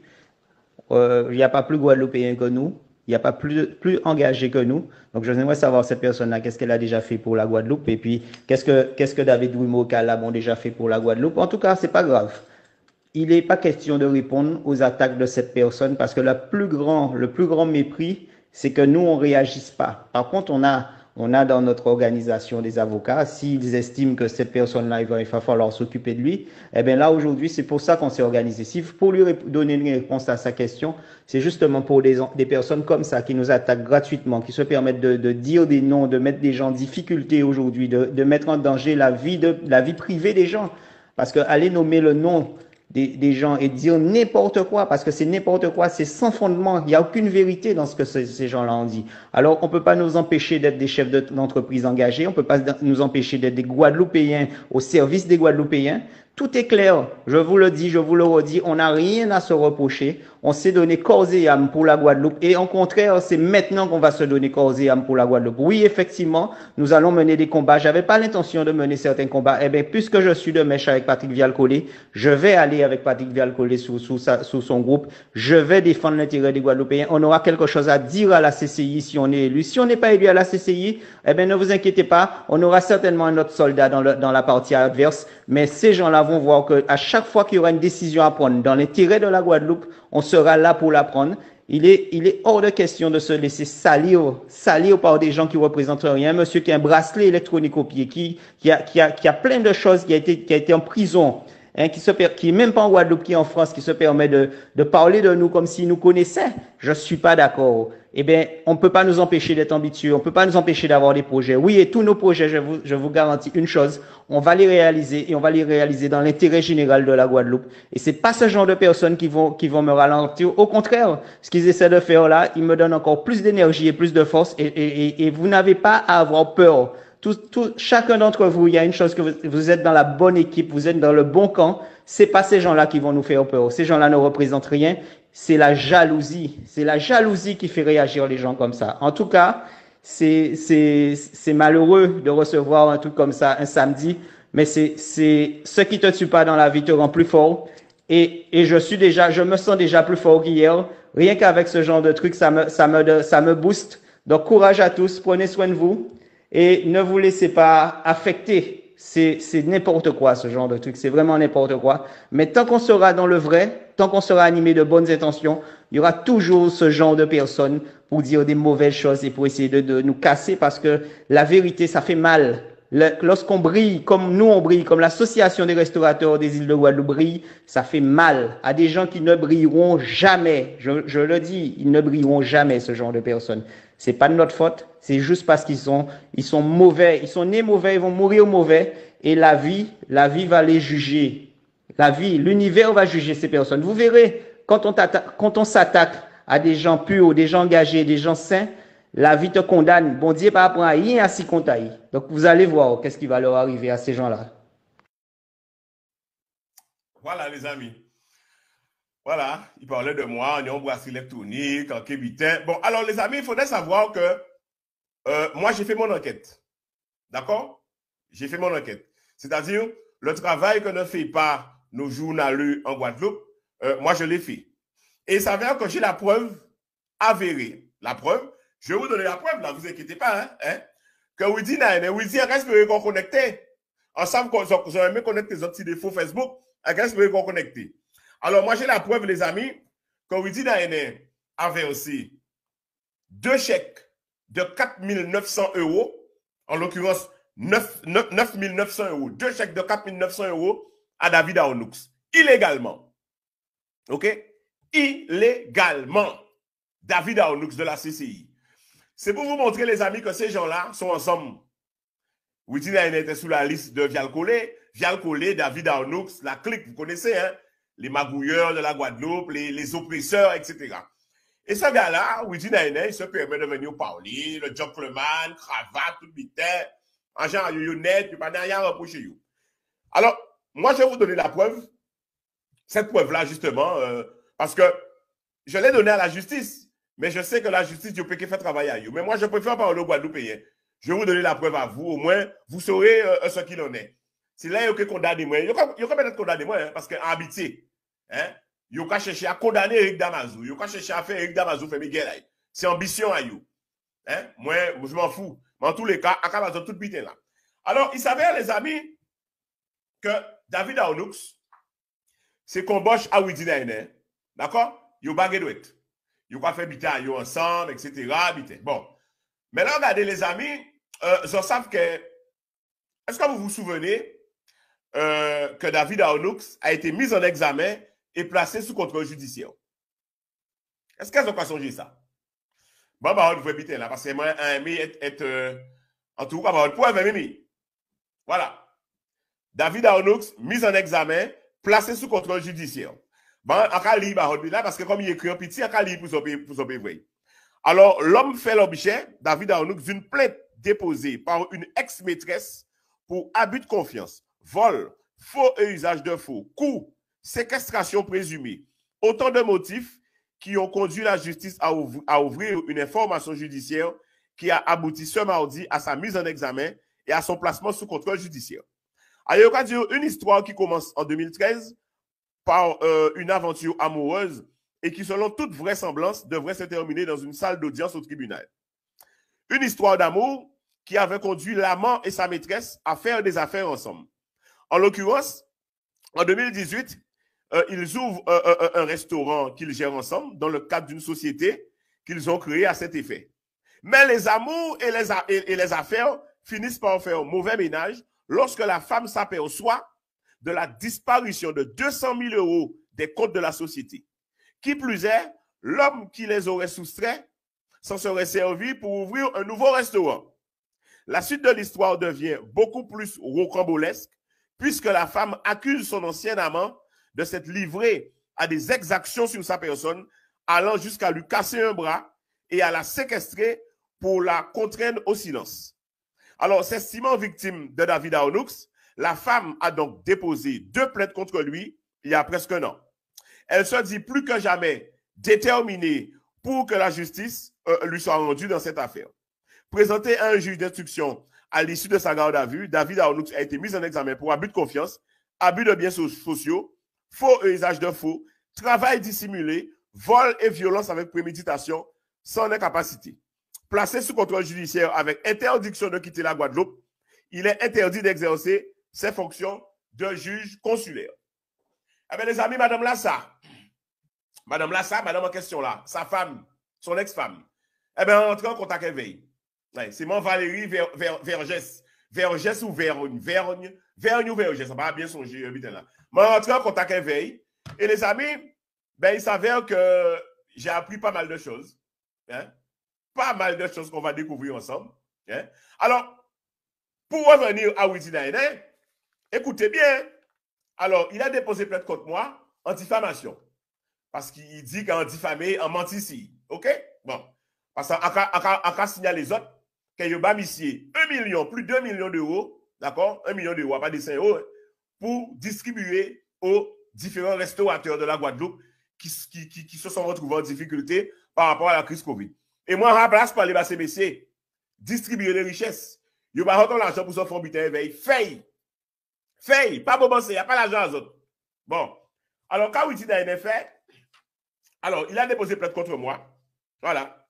Euh, il n'y a pas plus Guadeloupéen que nous, il n'y a pas plus, plus engagé que nous. Donc je voudrais savoir cette personne-là, qu'est-ce qu'elle a déjà fait pour la Guadeloupe et puis qu'est-ce que, qu'est-ce que David Wimoka a déjà fait pour la Guadeloupe. En tout cas, c'est pas grave il n'est pas question de répondre aux attaques de cette personne parce que la plus grand, le plus grand mépris, c'est que nous, on ne réagisse pas. Par contre, on a, on a dans notre organisation des avocats, s'ils estiment que cette personne-là, il, va, falloir s'occuper de lui, eh bien là, aujourd'hui, c'est pour ça qu'on s'est organisé. Si pour lui donner une réponse à sa question, c'est justement pour des, des, personnes comme ça qui nous attaquent gratuitement, qui se permettent de, de dire des noms, de mettre des gens en difficulté aujourd'hui, de, de, mettre en danger la vie, de, la vie privée des gens. Parce que aller nommer le nom des, gens et dire n'importe quoi, parce que c'est n'importe quoi, c'est sans fondement, il n'y a aucune vérité dans ce que ces, gens-là ont dit. Alors on ne peut pas nous empêcher d'être des chefs d'entreprise engagés, on ne peut pas nous empêcher d'être des Guadeloupéens au service des Guadeloupéens. Tout est clair, je vous le dis, je vous le redis, on n'a rien à se reprocher, on s'est donné corps et âme pour la Guadeloupe. Et au contraire, c'est maintenant qu'on va se donner corps et âme pour la Guadeloupe. Oui, effectivement, nous allons mener des combats. J'avais pas l'intention de mener certains combats. Eh bien, puisque je suis de mèche avec Patrick Vialcolé, je vais aller avec Patrick Vialcolé sous, sous, sous, son groupe. Je vais défendre l'intérêt des Guadeloupéens. On aura quelque chose à dire à la CCI si on est élu. Si on n'est pas élu à la CCI, eh bien, ne vous inquiétez pas. On aura certainement un autre soldat dans, dans la partie adverse. Mais ces gens-là vont voir que à chaque fois qu'il y aura une décision à prendre dans l'intérêt de la Guadeloupe, sera là pour l'apprendre. Il est, il est hors de question de se laisser salir, salir par des gens qui représentent rien. monsieur qui a un bracelet électronique au pied, qui, qui, a, qui, a, plein de choses, qui a été, qui a été en prison, Hein, qui se qui est même pas en Guadeloupe, qui est en France, qui se permet de, de parler de nous comme s'il nous connaissait. Je suis pas d'accord eh bien, on ne peut pas nous empêcher d'être ambitieux, on ne peut pas nous empêcher d'avoir des projets. Oui, et tous nos projets, je vous, je vous garantis une chose, on va les réaliser et on va les réaliser dans l'intérêt général de la Guadeloupe. Et c'est pas ce genre de personnes qui vont, qui vont me ralentir. Au contraire, ce qu'ils essaient de faire là, ils me donnent encore plus d'énergie et plus de force et, et, et vous n'avez pas à avoir peur. Tout, tout, chacun d'entre vous, il y a une chose que vous, vous, êtes dans la bonne équipe, vous êtes dans le bon camp. C'est pas ces gens-là qui vont nous faire peur. Ces gens-là ne représentent rien c'est la jalousie. C'est la jalousie qui fait réagir les gens comme ça. En tout cas, c'est, c'est, malheureux de recevoir un truc comme ça un samedi, mais c'est, c'est ce qui te tue pas dans la vie te rend plus fort. Et, et je suis déjà, je me sens déjà plus fort qu'hier. Rien qu'avec ce genre de truc, ça me, ça me, ça me booste. Donc, courage à tous, prenez soin de vous et ne vous laissez pas affecter c'est n'importe quoi ce genre de truc, c'est vraiment n'importe quoi. Mais tant qu'on sera dans le vrai, tant qu'on sera animé de bonnes intentions, il y aura toujours ce genre de personnes pour dire des mauvaises choses et pour essayer de, nous casser parce que la vérité, ça fait mal. Lorsqu'on brille, comme nous on brille, comme l'association des restaurateurs des îles de Guadeloupe brille, ça fait mal à des gens qui ne brilleront jamais. Je, je le dis, ils ne brilleront jamais ce genre de personnes. C'est pas de notre faute, c'est juste parce qu'ils sont, ils sont mauvais. Ils sont nés mauvais, ils vont mourir mauvais. Et la vie, la vie va les juger. La vie, l'univers va juger ces personnes. Vous verrez, quand on, quand on s'attaque à des gens purs, des gens engagés, des gens sains, la vie te condamne. Bon Dieu, par rapport à rien, à si Donc, vous allez voir oh, qu'est-ce qui va leur arriver à ces gens-là. Voilà, les amis. Voilà, il parlait de moi, en électronique, en Bon, alors, les amis, il faudrait savoir que euh, moi, j'ai fait mon enquête. D'accord J'ai fait mon enquête. C'est-à-dire, le travail que ne fait pas nos journalistes en Guadeloupe, euh, moi, je l'ai fait. Et veut dire que j'ai la preuve avérée. La preuve, je vais vous donner la preuve, là, vous inquiétez pas. Hein, hein. Que vous dites, vous dites, reste qu'on connecté. Ensemble, vous aimé connecter les petits défauts Facebook, hein, reste connecté. Alors, moi, j'ai la preuve, les amis, que vous dites, avait aussi deux chèques de 4 900 euros, en l'occurrence 9, 900 euros, deux chèques de 4 900 euros à David Arnoux illégalement. OK Illégalement. David Arnoux de la CCI. C'est pour vous montrer, les amis, que ces gens-là sont ensemble. a était sous la liste de Vial Collet. David Arnoux, la clique, vous connaissez, hein? les magouilleurs de la Guadeloupe, les oppresseurs, etc. Et ça gars-là, Woody Naina, il se permet de venir parler, le gentleman, cravate, tout bitin, en genre yo net, pas derrière reprocher you. Alors, moi, je vais vous donner la preuve, cette preuve-là, justement, parce que je l'ai donnée à la justice, mais je sais que la justice, Dieu peut faire travailler à vous. Mais moi, je préfère parler au Guadeloupéen. Je vais vous donner la preuve à vous, au moins, vous saurez ce qu'il en est. Si là, il y a condamné moi, il y a peut-être condamné parce qu'en habitier, hein, Yo ka cherché à condamner Eric Damazou. Yo ka cherché à faire Eric Damazou faire Miguel C'est ambition à you. Hein? Moi, je m'en fous. Mais en tous les cas, à tout bitin là. Alors, il s'avère, les amis, que David arnoux c'est qu'on boche à Widinaine. Hein. D'accord? Yo Baguette. Yo ka fait à yo ensemble, etc. Bon. Maintenant, regardez, les amis, euh, je savent que, est-ce que vous vous souvenez euh, que David arnoux a été mis en examen et placé sous contrôle judiciaire. Est-ce qu'elles ont pas songé ça? Bon, bah, on va éviter, là, parce que moi, un ami est, euh, en tout cas, bah, on pourrait même Voilà. David Arnoux, mis en examen, placé sous contrôle judiciaire. Bon, en Kali, bah, on là, parce que comme il écrit un petit, en Cali, pour son pays, Alors, l'homme fait l'objet, David Arnoux, d'une plainte déposée par une ex-maîtresse pour abus de confiance, vol, faux usage de faux, coup, séquestration présumée. Autant de motifs qui ont conduit la justice à, ouvrir, une information judiciaire qui a abouti ce mardi à sa mise en examen et à son placement sous contrôle judiciaire. Alors, on dire une histoire qui commence en 2013 par euh, une aventure amoureuse et qui, selon toute vraisemblance, devrait se terminer dans une salle d'audience au tribunal. Une histoire d'amour qui avait conduit l'amant et sa maîtresse à faire des affaires ensemble. En l'occurrence, en 2018, euh, ils ouvrent euh, euh, un restaurant qu'ils gèrent ensemble dans le cadre d'une société qu'ils ont créée à cet effet. Mais les amours et les, les affaires finissent par faire un mauvais ménage lorsque la femme s'aperçoit de la disparition de 200 000 euros des comptes de la société. Qui plus est, l'homme qui les aurait soustraits s'en serait servi pour ouvrir un nouveau restaurant. La suite de l'histoire devient beaucoup plus rocambolesque puisque la femme accuse son ancien amant de s'être livré à des exactions sur sa personne, allant jusqu'à lui casser un bras et à la séquestrer pour la contraindre au silence. Alors, s'estimant victime de David Arnoux, la femme a donc déposé deux plaintes contre lui il y a presque un an. Elle se dit plus que jamais déterminée pour que la justice euh, lui soit rendue dans cette affaire. Présenté à un juge d'instruction à l'issue de sa garde à vue, David Aonoux a été mis en examen pour abus de confiance, abus de biens sociaux faux usage de faux, travail dissimulé, vol et violence avec préméditation, sans incapacité. Placé sous contrôle judiciaire avec interdiction de quitter la Guadeloupe, il est interdit d'exercer ses fonctions de juge consulaire. Eh bien, les amis, Madame Lassa, Madame Lassa, Madame en question là, sa femme, son ex-femme, eh bien, on entre en contact avec elle. c'est mon Valérie Vergès. Vergès ou Vergne. Vergne, ou Vergès, ça va bien songer, euh, hein, là. Mais rentré en contact avec Veille. Et les amis, ben, il s'avère que j'ai appris pas mal de choses. Hein. Pas mal de choses qu'on va découvrir ensemble. Hein. Alors, pour revenir à Widi écoutez bien. Alors, il a déposé plainte contre moi en diffamation. Parce qu'il dit qu'en diffamé, en menti OK? Bon. Parce qu'en signale les autres, qu'il y a un million, plus de 2 millions d'euros, d'accord? 1 million d'euros, pas de 5 euros, hein pour distribuer aux différents restaurateurs de la Guadeloupe qui, qui, qui, se sont retrouvés en difficulté par rapport à la crise COVID. Et moi, je la place, par les CBC. distribuer les richesses. Je pas autant l'argent pour son fonds butin éveil. Faille. Faille. Pas bon c'est. Il n'y a pas l'argent à autres. Bon. Alors, quand vous a un effet, alors, il a déposé plainte contre moi. Voilà.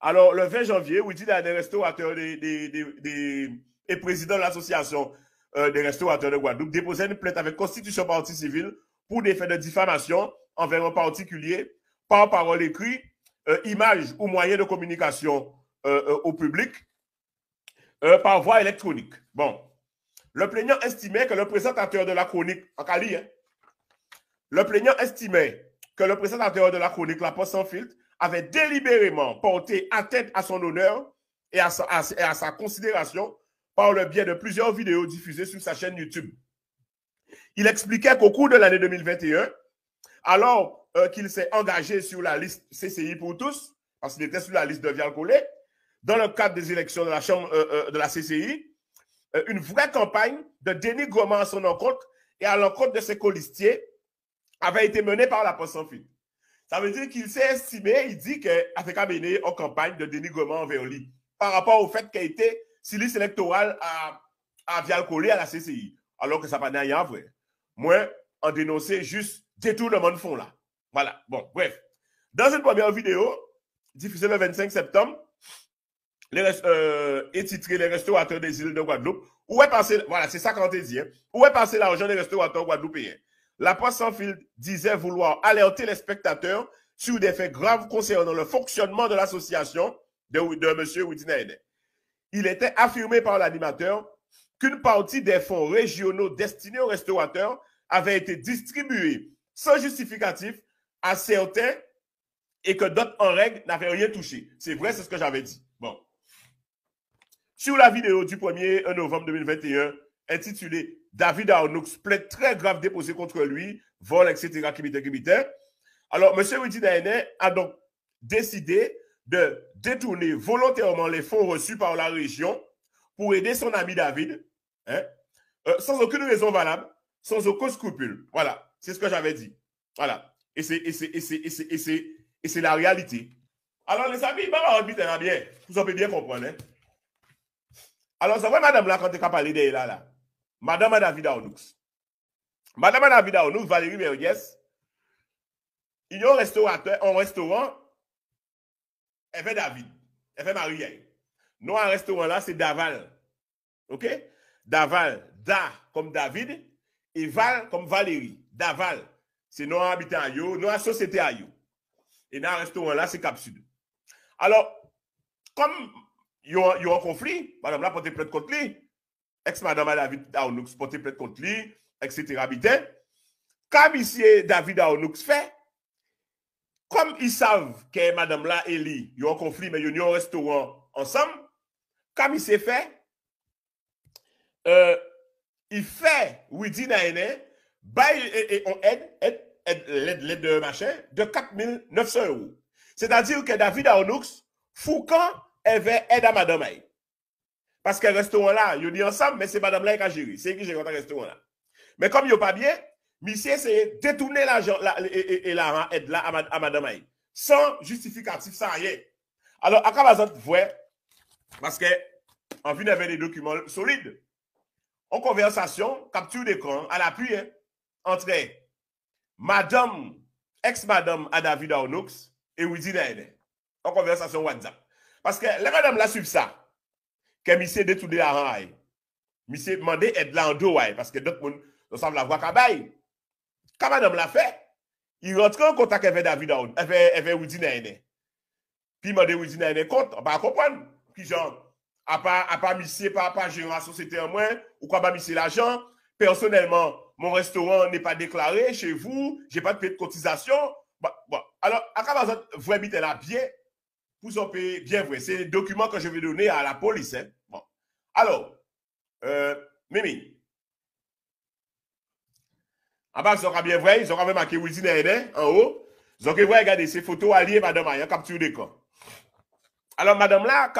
Alors, le 20 janvier, vous a des restaurateurs et président de l'association euh, des restaurateurs de Guadeloupe déposait une plainte avec constitution partie civile pour des faits de diffamation envers un particulier par parole écrite, euh, image ou moyen de communication euh, au public par voie électronique. Bon. Le plaignant estimait que le présentateur de la chronique, en Cali, hein, le plaignant estimait que le présentateur de la chronique La Poste sans filtre avait délibérément porté atteinte à son honneur et à sa considération par le biais de plusieurs vidéos diffusées sur sa chaîne YouTube. Il expliquait qu'au cours de l'année 2021, alors euh, qu'il s'est engagé sur la liste CCI pour tous, parce qu'il était sur la liste de Vial Collet, dans le cadre des élections de la Chambre euh, euh, de la CCI, une vraie campagne de dénigrement à son encontre et à l'encontre de ses colistiers avait été menée par la poste sans fil. Ça veut dire qu'il s'est estimé, il dit qu'Africa mené en campagne de dénigrement envers lui par rapport au fait qu'il été si liste électorale à, Vial à la CCI. Alors que ça n'a pas à vrai. Moi, en dénoncer juste détournement de fonds là. Voilà. Bon, bref. Dans une première vidéo, diffusée le 25 septembre, les euh, titré Les restaurateurs des îles de Guadeloupe, où est passé, voilà, c'est ça qu'on te dit, hein. où est passé l'argent des restaurateurs guadeloupéens. La presse sans fil disait vouloir alerter les spectateurs sur des faits graves concernant le fonctionnement de l'association de, Monsieur M il était affirmé par l'animateur qu'une partie des fonds régionaux destinés aux restaurateurs avait été distribuée sans justificatif à certains et que d'autres en règle n'avaient rien touché. C'est vrai, c'est ce que j'avais dit. Bon. Sur la vidéo du 1er novembre 2021, intitulée David Arnoux plaide très grave déposé contre lui, vol, etc., Alors, M. Rudy a donc décidé de détourner volontairement les fonds reçus par la région pour aider son ami David, hein, euh, sans aucune raison valable, sans aucun scrupule. Voilà, c'est ce que j'avais dit. Voilà. Et c'est la réalité. Alors, les amis, hein, Vous avez bien comprendre. Hein? Alors, ça va, madame, là, quand tu as parlé d'elle, là, là. Madame David Aonoux. Madame David Aonoux, Valérie Berges, il y a un restaurateur, un restaurant elle fait David, elle fait Marie. non un restaurant là, c'est Daval. OK? Daval, Da comme David et Val comme Valérie. Daval, c'est non habitant à yo, non société à yo. Et dans un restaurant là, c'est Capsule. Alors, comme il y a un conflit, madame là te plainte contre lui, ex-madame David pour te plainte contre lui, etc. Habité, comme ici David Aonoux fait, comme ils savent que madame là et lui, il y un conflit, mais ils ont un restaurant ensemble, comme il s'est fait, euh, il fait, oui, dit Naene, et, et, on aide, aide, l'aide, l'aide de machin, de 4900 euros. C'est-à-dire que David Arnoux, Foucan, avait aide à madame là Parce que le restaurant là, ont dit ensemble, mais c'est madame là qui a géré. C'est qui gère le restaurant là. Mais comme il n'y a pas bien, Monsieur c'est détourner l'argent et, l'argent aide là à, madame Sans justificatif, sans rien. Alors, à ça vous voyez, parce que, en vue avait des documents solides, en conversation, capture d'écran, à l'appui, hein, entre madame, ex-madame Adavida Onox et Woody Naiden. En conversation WhatsApp. Parce que, la madame la suivent ça, que monsieur détourner l'argent, monsieur demandé aide là en dos, parce que d'autres monde, nous savent la voix kabaye. Quand madame l'a fait, il rentre en contact avec David Aoun, avec, avec Puis il m'a dit Woody Naine compte, on va comprendre. Puis genre, à part à pas misser, pas, pas gérer la société en moins, ou quoi pas misser l'argent. Personnellement, mon restaurant n'est pas déclaré chez vous, j'ai pas de paie de cotisation. Bah, bon, Alors, à quoi vous habitez la bien, vous en payez bien vrai. C'est le document que je vais donner à la police. Hein. Bon. Alors, euh, Mimi, en ah bas, ils sera bien vrai, ils ont même marqué Wilson en haut. Vous aurez vrai, regardez ces photos alliées, madame Ayen, hein, capture Alors, madame là,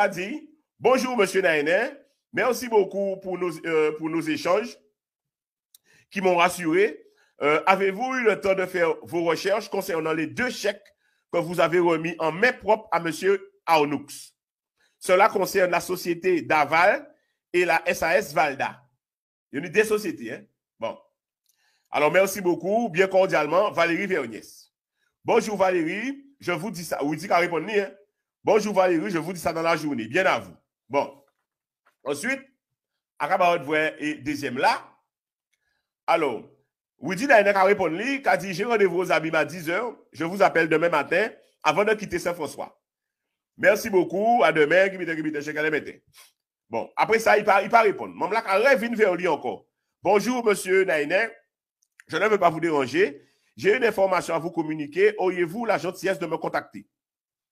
bonjour, monsieur Nainet. merci beaucoup pour nos, euh, pour nos échanges qui m'ont rassuré. Euh, avez-vous eu le temps de faire vos recherches concernant les deux chèques que vous avez remis en main propre à monsieur Arnoux? Cela concerne la société Daval et la SAS Valda. Il y a des sociétés, hein? Alors, merci beaucoup, bien cordialement, Valérie Vergnès. Bonjour Valérie, je vous dis ça. Vous dites qu'à répondre, hein? Bonjour Valérie, je vous dis ça dans la journée. Bien à vous. Bon. Ensuite, à Cabaret et deuxième là. Alors, vous dites d'ailleurs qu'à répondre, qui a dit J'ai rendez-vous aux à 10h, je vous appelle demain matin avant de quitter Saint-François. Merci beaucoup, à demain, Bon, après ça, il ne il pas répondre. Même là, qu'à revient vers lui encore. Bonjour, monsieur Nainer. Je ne veux pas vous déranger. J'ai une information à vous communiquer. Auriez-vous la gentillesse de me contacter?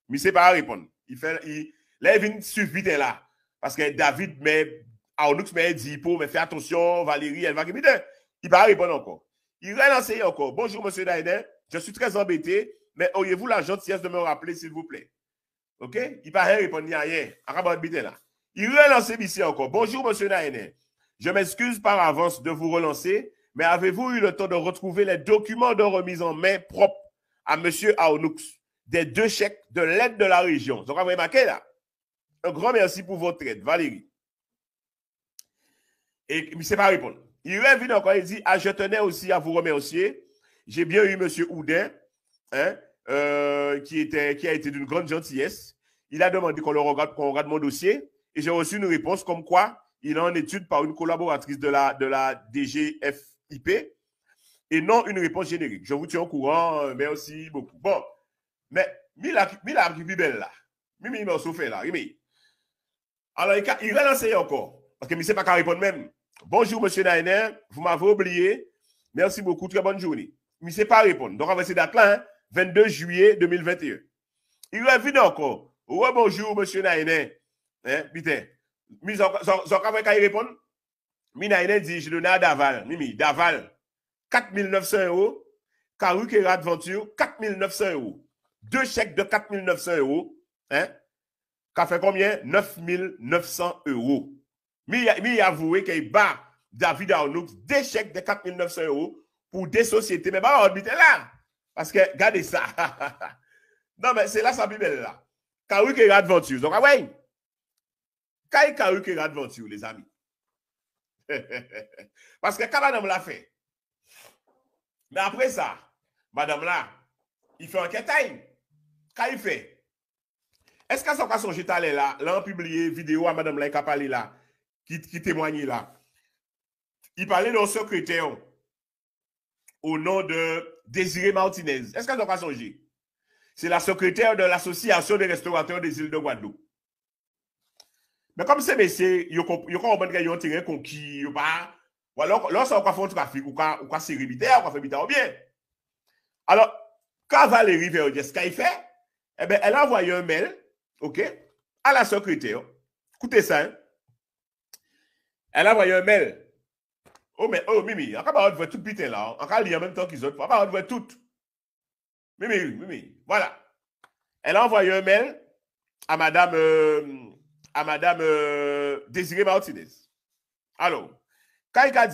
Mais c'est pas à répondre. Il fait, il, là, il hein, là. Parce que David, mais, Aonoux, mais, dit, pour mais fais attention, Valérie, elle va répondre. Il va répondre encore. Il relance encore. Bonjour, monsieur Daiden. Je suis très embêté, mais auriez-vous la gentillesse de me rappeler, s'il vous plaît? OK? Il va rien répondre à là. Il relance ici encore. Bonjour, monsieur Daiden. Je m'excuse par avance de vous relancer, mais avez-vous eu le temps de retrouver les documents de remise en main propre à M. Aonoux des deux chèques de l'aide de la région? Vous avez là? Un grand merci pour votre aide, Valérie. Et il ne sait pas répondre. Il revient encore, il dit Ah, je tenais aussi à vous remercier. J'ai bien eu M. Oudin, hein, euh, qui, était, qui a été d'une grande gentillesse. Il a demandé qu'on regarde, regarde mon dossier et j'ai reçu une réponse comme quoi il est en étude par une collaboratrice de la, de la DGF IP et non une réponse générique. Je vous tiens au courant. Merci beaucoup. Bon, mais Mila Bibel là, Mimi m'a fait là, Mimi. Alors, il va lancer encore, parce que ne sais pas qu'à répondre même. Bonjour, monsieur Nainer, vous m'avez oublié. Merci beaucoup, très bonne journée. Il ne sait pas répondre. Donc, on va essayer date là, 22 juillet 2021. Il revient encore. Ouais, bonjour, monsieur Nainer. Hein, putain. Mais, ça, ça, ça, ça, Mina il dit, je donne à Daval. Mimi, Daval, 4900 euros. Karouk et 4 4900 euros. Deux chèques de 4900 euros. Hein? fait combien? 9900 euros. Mi, a avoué qu'il bat David Arnoux deux chèques de 4900 euros pour des sociétés. Mais bah, orbite là. Parce que, regardez ça. (laughs) non, mais c'est là sa bibel là. Karouk et Radventure. Donc, ah ouais. Kai Karouk et Radventure, les amis. (laughs) Parce que quand madame l'a fait, mais après ça, madame là, il fait enquête Quand il fait, est-ce qu'elle n'a pas j'étais allé là, là, on publié vidéo à madame l'a qui a parlé là, qui, témoignait là. Il parlait d'un secrétaire au nom de Désiré Martinez. Est-ce qu'elle n'a pas songé? C'est la secrétaire de l'association des restaurateurs des îles de Guadeloupe. Mais comme ces messieurs, ils comprennent qu'ils ont tiré conquis ou pas. Ou alors, lorsqu'on fait un trafic, ou quoi c'est rébité, ou quoi fait ou bien. Alors, quand Valérie veut ce qu'elle fait, eh bien, elle envoie un mail, OK, à la secrétaire. Écoutez ça. elle hein. Elle envoie un mail. Oh, mais, oh, Mimi, on va voir tout putain là. On va lire en même temps qu'ils ont. On va voir tout. Mimi, Mimi, voilà. Elle envoie un mail à madame. Euh, à Madame désiré euh, Désirée Martinez. Alors, Kaika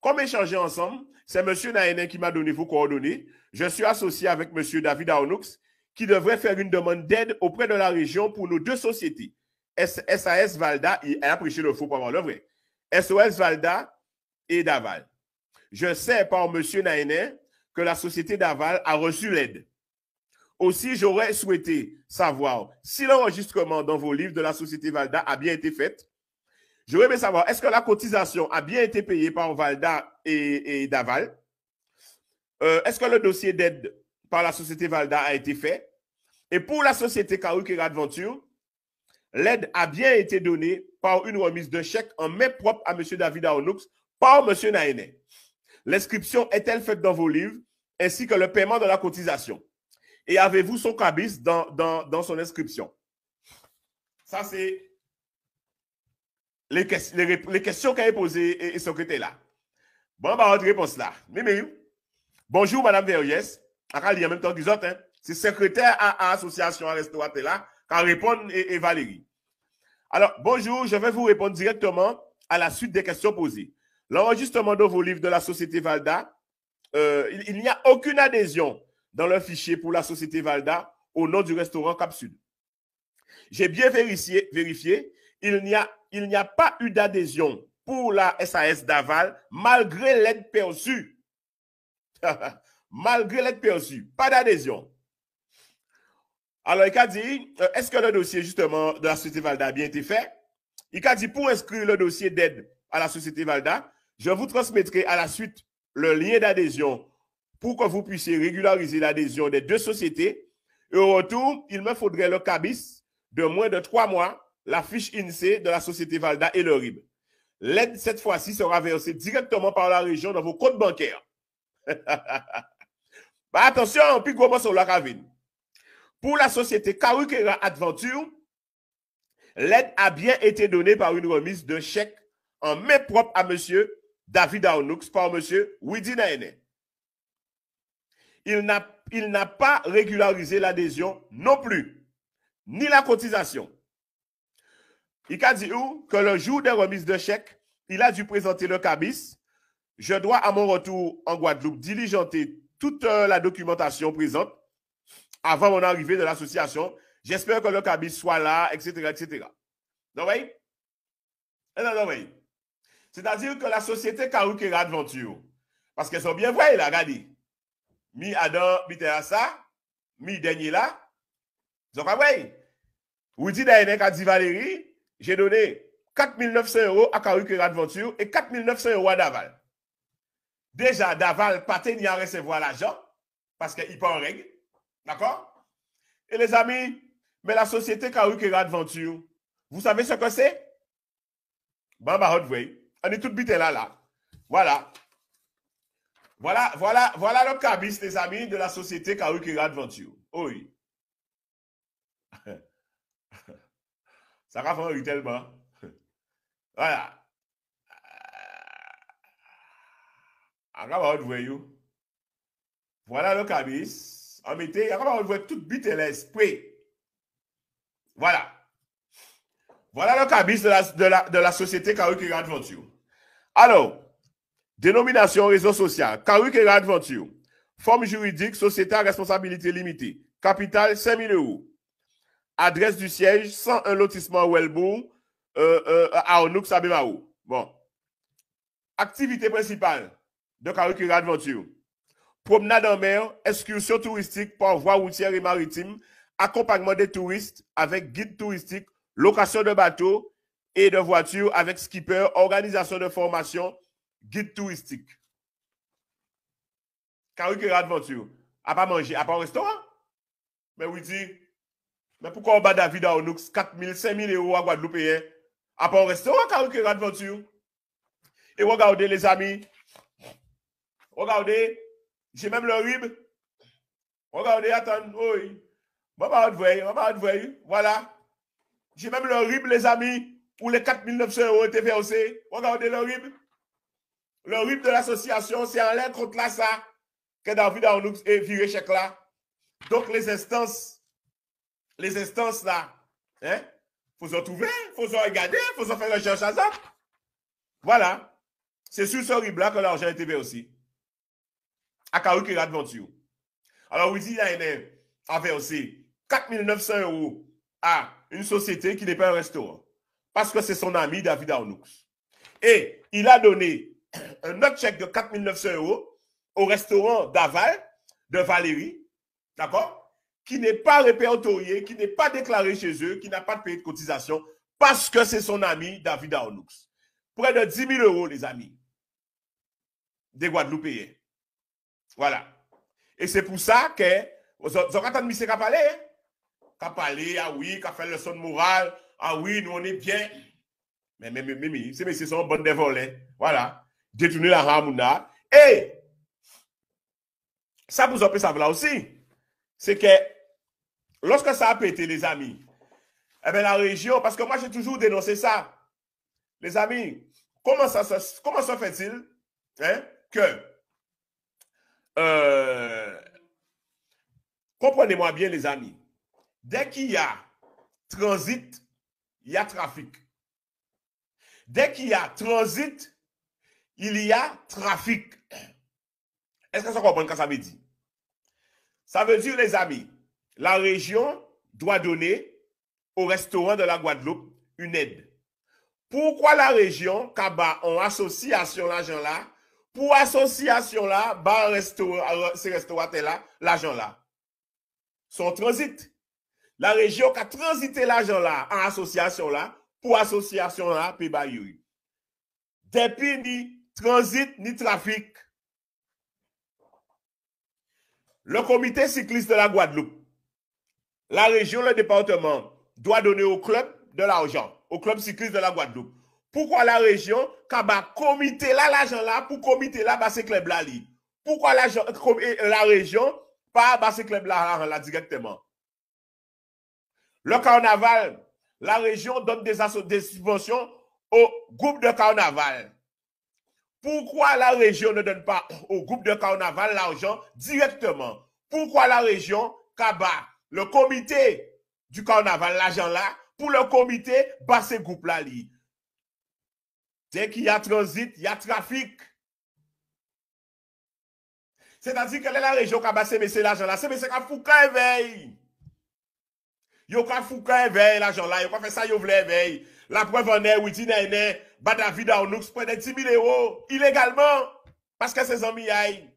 comme échanger ensemble, c'est Monsieur Naéné qui m'a donné vos coordonnées. Je suis associé avec Monsieur David Arnoux qui devrait faire une demande d'aide auprès de la région pour nos deux sociétés. SAS Valda, et a le faux pendant le vrai. SOS Valda et Daval. Je sais par M. Naener que la société Daval a reçu l'aide. Aussi, j'aurais souhaité savoir si l'enregistrement dans vos livres de la société Valda a bien été fait. J'aurais aimé savoir, est-ce que la cotisation a bien été payée par Valda et, Daval? Euh, est-ce que le dossier d'aide par la société Valda a été fait? Et pour la société Kaouk Adventure, l'aide a bien été donnée par une remise de chèque en main propre à M. David Aonoux par M. Naéné. L'inscription est-elle faite dans vos livres ainsi que le paiement de la cotisation? et avez-vous son cabis dans, dans, dans, son inscription Ça, c'est les, les, les, questions qu'a posées et, et là. Bon, bah, votre réponse là. Mimi, bonjour, Madame Verriès. Ah, en même temps disons hein. C'est secrétaire à, l'association association à restaurateur là, qu'à répondre et, Valérie. Alors, bonjour, je vais vous répondre directement à la suite des questions posées. L'enregistrement de vos livres de la société Valda, euh, il n'y a aucune adhésion dans le fichier pour la société Valda au nom du restaurant Capsule. J'ai bien vérifié, vérifié il n'y a, il n'y a pas eu d'adhésion pour la SAS d'Aval malgré l'aide perçue. (laughs) malgré l'aide perçue, pas d'adhésion. Alors, il a dit, euh, est-ce que le dossier justement de la société Valda a bien été fait? Il a dit, pour inscrire le dossier d'aide à la société Valda, je vous transmettrai à la suite le lien d'adhésion pour que vous puissiez régulariser l'adhésion des deux sociétés. Et au retour, il me faudrait le CABIS de moins de trois mois, la fiche INSEE de la société Valda et le RIB. L'aide, cette fois-ci, sera versée directement par la région dans vos comptes bancaires. (laughs) bah, attention, puis comment sur la ravine. Pour la société Karukera Adventure, l'aide a bien été donnée par une remise de chèque en main propre à M. David Arnoux par M. Widi il n'a pas régularisé l'adhésion non plus, ni la cotisation. Il a dit où que le jour des remises de chèques, il a dû présenter le CABIS. Je dois, à mon retour en Guadeloupe, diligenter toute euh, la documentation présente avant mon arrivée de l'association. J'espère que le CABIS soit là, etc., etc. Eh vous voyez? C'est-à-dire que la société Karoukera Adventure, parce qu'elles sont bien vraies, là, regardez Mi Adam, mi Terasa, mi deni la. Vous dit vous dites a dit Valérie, j'ai donné 4900 euros à Karuker Adventure et 4900 euros à Daval. Déjà, Daval, pas y à recevoir l'argent parce qu'il pas en règle. D'accord? Et les amis, mais la société Karuker Adventure, vous savez ce que c'est? Bamba Hotway, on est tout bité là, là. Voilà. Voilà, voilà, voilà le cabis, les amis, de la société Karukira Adventure. Oui. (laughs) Ça va rituel, tellement. (laughs) Voilà. Ah, voilà le cabis. En mettait, on voit tout but et l'esprit. Voilà. Voilà le cabis de la, de la, de la société Karukira Adventure. Alors, Dénomination réseau social, Karukera Adventure, forme juridique, société à responsabilité limitée, capital 5 000 euros. Adresse du siège, 101 lotissement Wellbourg, euh, euh, à Onouk Bon. Activité principale de Karukera Adventure. Promenade en mer, excursion touristique par voie routière et maritime, accompagnement des touristes avec guide touristique, location de bateaux et de voitures avec skipper, organisation de formation, guide touristique. Carrière Adventure. A pas manger, a pas au restaurant. Mais oui dit, mais pourquoi on bat David à Onux 4 000, 5 000 euros à Guadeloupe hein? A pas au restaurant, Carrière Adventure. Et regardez les amis. Regardez, j'ai même le rib. Regardez, attendez, oui. Bon, bah, on bah, va Voilà. J'ai même le rib, les amis, où les 4900 euros étaient versés. Regardez le rib. Le rythme de l'association, c'est en l'air contre la ça, que David Arnoux est viré chèque là. Donc, les instances, les instances là, hein, faut se trouver, faut se regarder, faut se faire recherche à ça. Voilà. C'est sur ce rythme là que l'argent a été versé. À Kaouk et Adventure. Alors, vous il a versé 900 euros à une société qui n'est pas un restaurant. Parce que c'est son ami David Arnoux. Et il a donné un autre chèque de 4 900 euros au restaurant d'Aval de Valérie, d'accord Qui n'est pas répertorié, qui n'est pas déclaré chez eux, qui n'a pas de payé de cotisation parce que c'est son ami David Aonoux. Près de 10 000 euros, les amis, des Guadeloupéens. Voilà. Et c'est pour ça que, vous avez entendu M. Kapalé, Kapalé, ah oui, qui a fait leçon de morale, ah oui, nous on est bien. Mais, mais, mais, mais, c'est son bon dévolé. Hein? Voilà détourner la Ramunda. Et ça, vous fait ça là aussi. C'est que lorsque ça a pété, les amis, eh ben, la région, parce que moi, j'ai toujours dénoncé ça. Les amis, comment ça, comment fait-il hein, que, euh, comprenez-moi bien, les amis, dès qu'il y a transit, il y a trafic. Dès qu'il y a transit, il y a trafic. Est-ce que ça comprend que ça veut dire? Ça veut dire, les amis, la région doit donner au restaurant de la Guadeloupe une aide. Pourquoi la région, Kaba, en association l'argent là, pour association là, bas restaurant, euh, ces restaurateurs là, l'argent là, son transit. La région qui a transité l'argent là, en association là, pour association là, puis bah Depuis transit ni trafic. Le comité cycliste de la Guadeloupe, la région, le département doit donner au club de l'argent, au club cycliste de la Guadeloupe. Pourquoi la région, quand bah, comité là, l'argent là, pour comité là, bas c'est club là, Pourquoi la, la région, pas le bah, club là, directement? Le carnaval, la région donne des, des subventions au groupe de carnaval. Pourquoi la région ne donne pas au groupe de carnaval l'argent directement Pourquoi la région Kaba, le comité du carnaval, l'argent là, pour le comité, basse ce groupe là. Dès qu'il y a transit, il y a trafic. C'est-à-dire que la région qui a baissé mais l'argent là, c'est mais c'est qu'à Il éveil. Yo qu'à fouca éveil l'argent là, yo pas fait ça yo vle éveil. La preuve en est, oui, dit David Arnoux prend 10 000 euros illégalement parce que ses amis aillent.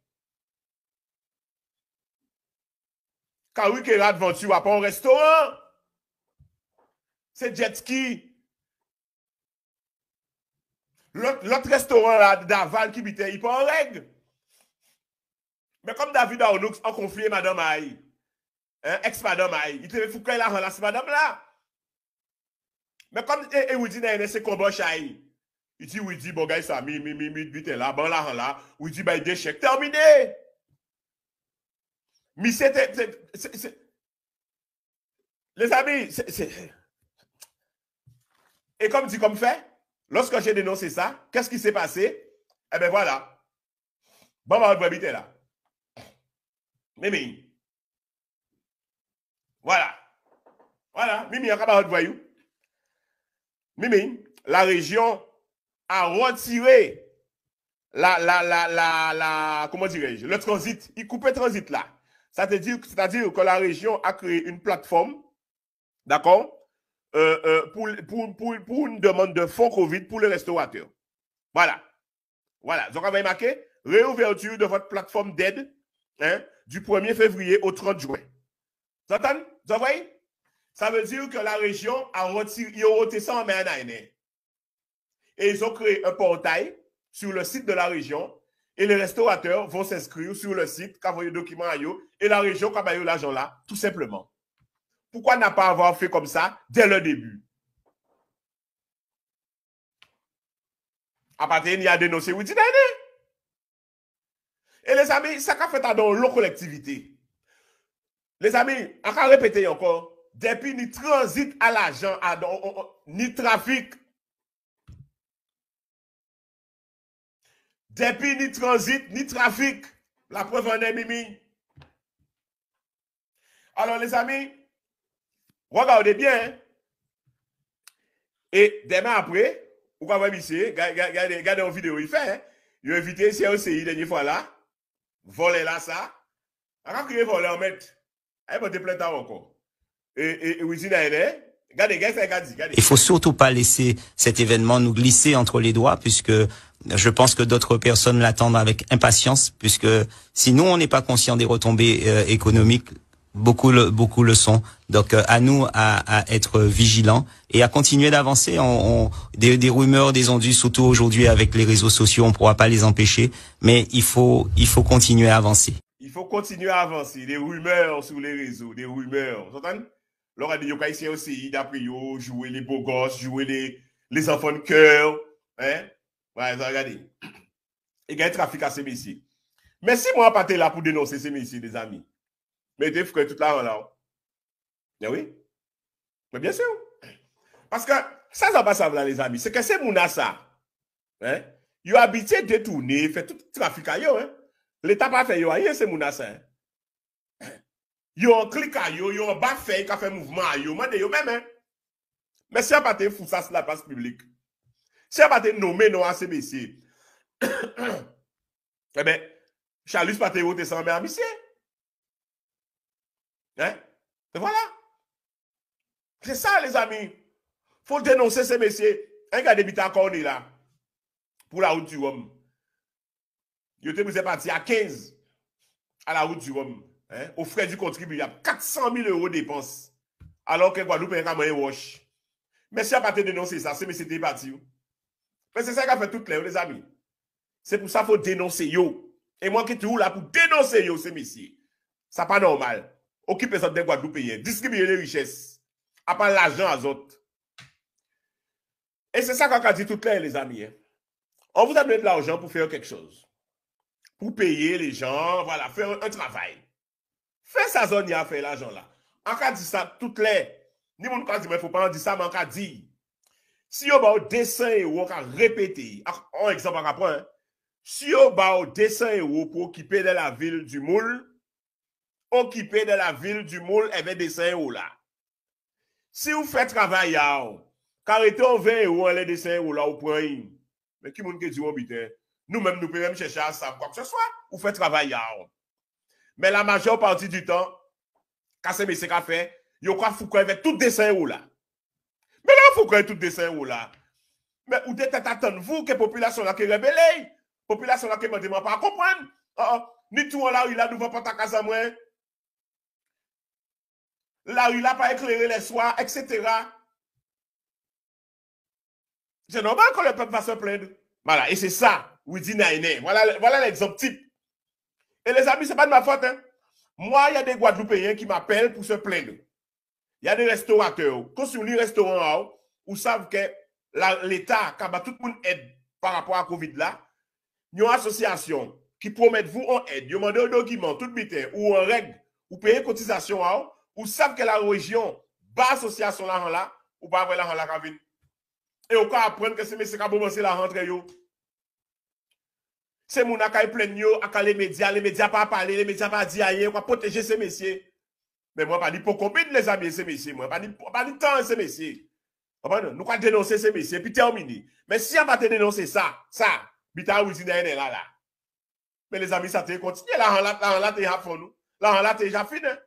Car oui, que a à pas un restaurant. C'est jet ski. L'autre restaurant là, d'Aval qui bitait, il pas en règle. Mais comme David Arnoux a confié Madame Aïe, hein, ex-Madame Aïe, il te fou qu'elle a relâché Madame là. Mais comme vous e- dites c'est combat Aïe, il dit, oui, dis, dit, bon gars, ça, mi, mi, mi, mi, là, bon là, là. Oui, dit, bah, terminé. Mais c'était. Les amis, c'est. Et comme dit, comme fait, lorsque j'ai dénoncé ça, qu'est-ce qui s'est passé? Eh bien voilà. Bon, bah, on là. Mimi. Voilà. Voilà. Mimi, on va voyou. Mimi, la région à retirer la, la, la, la, la comment dirais-je, le transit. Il coupait transit là. Ça veut dire, c'est-à-dire que la région a créé une plateforme, d'accord, euh, euh, pour, pour, pour, une demande de fonds COVID pour les restaurateurs. Voilà. Voilà. Donc, vous avez marqué réouverture de votre plateforme d'aide hein, du 1er février au 30 juin. Vous entendez? Vous voyez? Ça veut dire que la région a retiré, il a retiré ça en main et ils ont créé un portail sur le site de la région. Et les restaurateurs vont s'inscrire sur le site, qu'envoyer document à eux, et la région qu'a l'argent là, tout simplement. Pourquoi n'a pas avoir fait comme ça dès le début? À partir il y a dénoncé Et les amis, ça qu'a fait dans l'autre collectivité. Les amis, encore répéter encore, depuis ni transit à l'argent, ni trafic Depuis ni transit, ni trafic. La preuve en est mimi. Alors les amis, regardez bien. Hein. Et demain après, vous va voir regardez en vidéo, il fait. Il hein. a invité COCI e dernière fois là. Voler là ça. Quand il voler en mettre, il va te plaindre encore. Et usine elle est. Regardez, regardez, regardez. Il faut surtout pas laisser cet événement nous glisser entre les doigts puisque je pense que d'autres personnes l'attendent avec impatience, puisque si nous, on n'est pas conscient des retombées euh, économiques, beaucoup le, beaucoup le sont. Donc euh, à nous à, à, être vigilants et à continuer d'avancer. On, des, rumeurs, des ondus, surtout aujourd'hui avec les réseaux sociaux, on pourra pas les empêcher, mais il faut, il faut continuer à avancer. Il faut continuer à avancer. Des rumeurs sur les réseaux, des rumeurs. Vous entendez Laura de Yoka aussi, d'après jouer les beaux gosses, jouer les, les enfants de cœur, hein Ouais, regardez. Il y a un trafic à ces messieurs. Mais si moi, pas là pour dénoncer ces messieurs, les amis, mettez frère tout là oh. en eh là. oui. Mais bien sûr. Parce que ça, ça passe là, les amis. C'est que c'est mouna ça. Hein? Yo habité détourné, fait tout trafic à yo. Hein? L'État pas fait yo, rien, c'est mouna ça. Hein. (clears throat) Yo à yo, ils ont fait, qui a fait mouvement à yo, même. Hein? Mais si pas pas fou ça, c'est la place publique. Si elle n'a pas été nommée ces messieurs, eh bien, charles n'a pas été sans à messieurs. Hein? Et voilà. C'est ça, les amis. faut dénoncer ces messieurs. Un gars quand à est là, pour la route du homme. Il était parti à 15 à la route du homme. Hein? Au frais du contribuable. 400 000 euros de dépenses. Alors que Guadeloupe est un wash. Mais si va pas dénoncé ça, messieurs étaient parti. Mais C'est ça a fait tout clair, les amis. C'est pour ça qu'il faut dénoncer yo. Et moi qui suis là pour dénoncer yo, ces messieurs. Ça pas normal. quoi de nous payer. distribuer les richesses, à part l'argent à autres. Et c'est ça qu'on a dit tout clair, les amis. Hein. On vous a donné de l'argent pour faire quelque chose. Pour payer les gens, voilà, faire un, travail. Fais sa zone, il a fait l'argent là. On a dit ça tout clair. Ni mon dit, mais ne faut pas en dire ça, mais on a dit. Si vous avez des dessin euros à répéter, un exemple à prendre, hein, si vous avez des 100 euros pour occuper la ville du moule, occuper la ville du moule elle eh ben, va dessiner ou là. Si vous faites travail, là, vous êtes en 20 euros, elle ou là, vous pouvez Mais qui mout que je dis, nous-mêmes, nous pouvons même chercher savoir quoi que ce soit, vous faites travail là. Mais la majeure partie du temps, quand c'est bien ce qu'on fait, elle va tout dessiner ou là. Mais faut vous croyez tout dessin, oh ou la. Mais où vous vous vous, que la population la qui qui Populasyon la ne mè deman pas comprendre Uh, ni tout en la ne pas à ta moi. La rue là pas éclairé les soirs etc. C'est normal que le peuple va se plaindre. Voilà, et c'est ça, dit Nainer. Voilà, voilà l'exemple type. Et les amis, ce n'est pas de ma faute. Hein. Moi, il y a des Guadeloupéens qui m'appellent pour se plaindre. Il y a des restaurateurs, quand sur les restaurants, où savent que l'État, quand tout le monde aide par rapport à COVID là, il y association qui promet vous en aide, vous demandez un document tout bité ou en règle, ou payez cotisation, hein, ou savent que la région, bas association là, là, ou pas avoir la là Et on peut apprendre que ces messieurs qui a commencé la rentrée. C'est mon qui plein yo, les médias, les médias pas parler, les médias pas dire rien, on protéger ces messieurs. Mais moi, pas dit pour de les amis, ces messieurs. Moi, pas dit tant, ces messieurs. Nous allons dénoncer ces messieurs, puis terminer. Mais si on va te dénoncer ça, ça, puis t'as là, là. Mais les amis, ça te continue. Là, là, là, là, t'es à nous. Là, là, l'a déjà fini. Hein.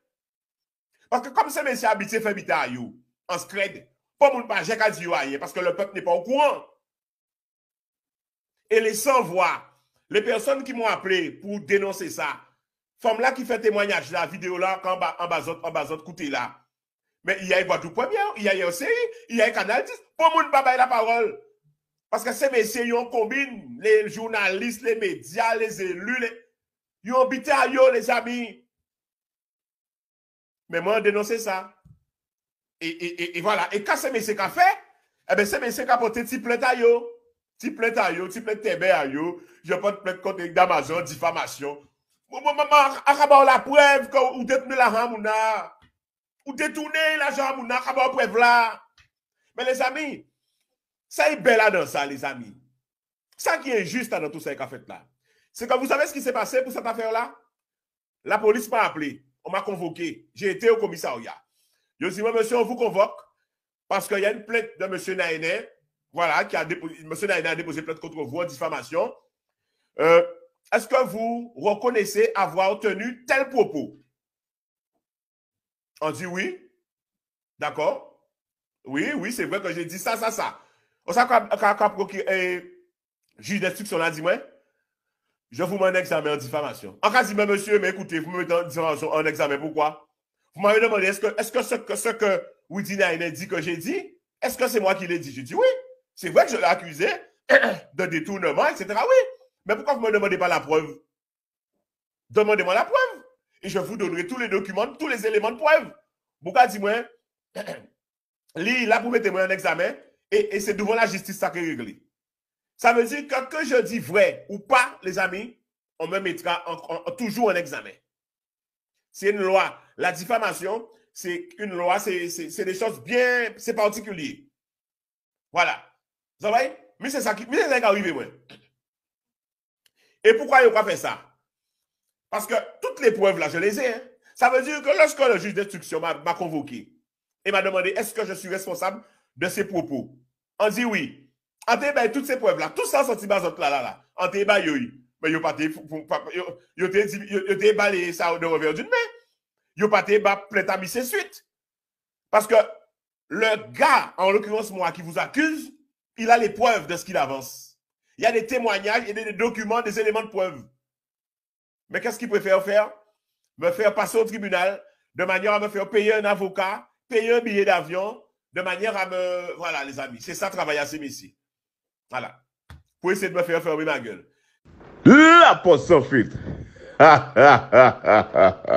Parce que comme ces messieurs habitent, fait bita en scred, pas mon pas, j'ai qu'à dire parce que le peuple n'est pas au courant. Et les sans voix, les personnes qui m'ont appelé pour dénoncer ça, Femme là qui fait témoignage, la vidéo là, en bas, en bas, en côté là. Mais il y a une voiture première, il y a une il y a un canal 10. Pour moi pas la parole. Parce que ces messieurs, ils combinent les journalistes, les médias, les élus, les... ils ont bité à les amis. Mais moi, on ça. Et, et, et, voilà. Et quand ces messieurs ont fait, eh bien, ces messieurs ont porté petit plainte à yo. Petit plainte à eux, petit plainte à yo. Je porte plainte contre d'Amazon, diffamation. Maman, la preuve vous ou détourner la ramouna, Ou détournez la mouna, la preuve là. Mais les amis, ça est belle dans ça, les amis. Ça qui est juste dans tout ça qu'a e fait là. C'est que vous savez ce qui s'est passé pour cette affaire-là? La police m'a appelé. On m'a convoqué. J'ai été au commissariat. Je dis, monsieur, on vous convoque parce qu'il y a une plainte de monsieur Naéné, voilà, qui a déposé, monsieur Naéné a déposé plainte contre vous en diffamation. Euh, est-ce que vous reconnaissez avoir tenu tel propos? On dit oui. D'accord? Oui, oui, c'est vrai que j'ai dit ça, ça, ça. On sait juge d'instruction là, dit, moi, je vous mets un examen en diffamation. En cas, dit, monsieur, mais écoutez, vous me mettez en examen, pourquoi? Vous m'avez demandé, est-ce que, est-ce que ce que, ce que dit que j'ai dit, est-ce que c'est moi qui l'ai dit? Je dis oui. C'est vrai que je l'ai accusé (coughs) de détournement, etc. Oui. Mais pourquoi vous ne me demandez pas la preuve Demandez-moi la preuve. Et je vous donnerai tous les documents, tous les éléments de preuve. Pourquoi dis-moi, lui, là, pour mettre moi un examen et, c'est devant la justice ça qui est réglé. Ça veut dire que que je dis vrai ou pas, les amis, on me mettra toujours en, toujours examen. C'est une loi. La diffamation, c'est une loi, c'est des choses bien, c'est particulier. Voilà. Vous voyez? Mais c'est ça qui, mais c'est moi. Et pourquoi n'y a pas fait ça Parce que toutes les preuves là, je les ai. Hein. Ça veut dire que lorsque le juge d'instruction m'a convoqué et m'a demandé est-ce que je suis responsable de ces propos, on dit oui. En débat ben, toutes ces preuves là, tout ça sorti bas là là là. En débat ben, oui. Mais yo pas yo te ça de revers d'une main. a pas débat mis ses suite. Parce que le gars, en l'occurrence moi qui vous accuse, il a les preuves de ce qu'il avance. Il y a des témoignages il y a des documents, des éléments de preuve. Mais qu'est-ce qu'il préfère faire Me faire passer au tribunal de manière à me faire payer un avocat, payer un billet d'avion, de manière à me... Voilà, les amis, c'est ça, travailler à ces messieurs. Voilà. Pour essayer de me faire fermer ma gueule. La poste sans (laughs)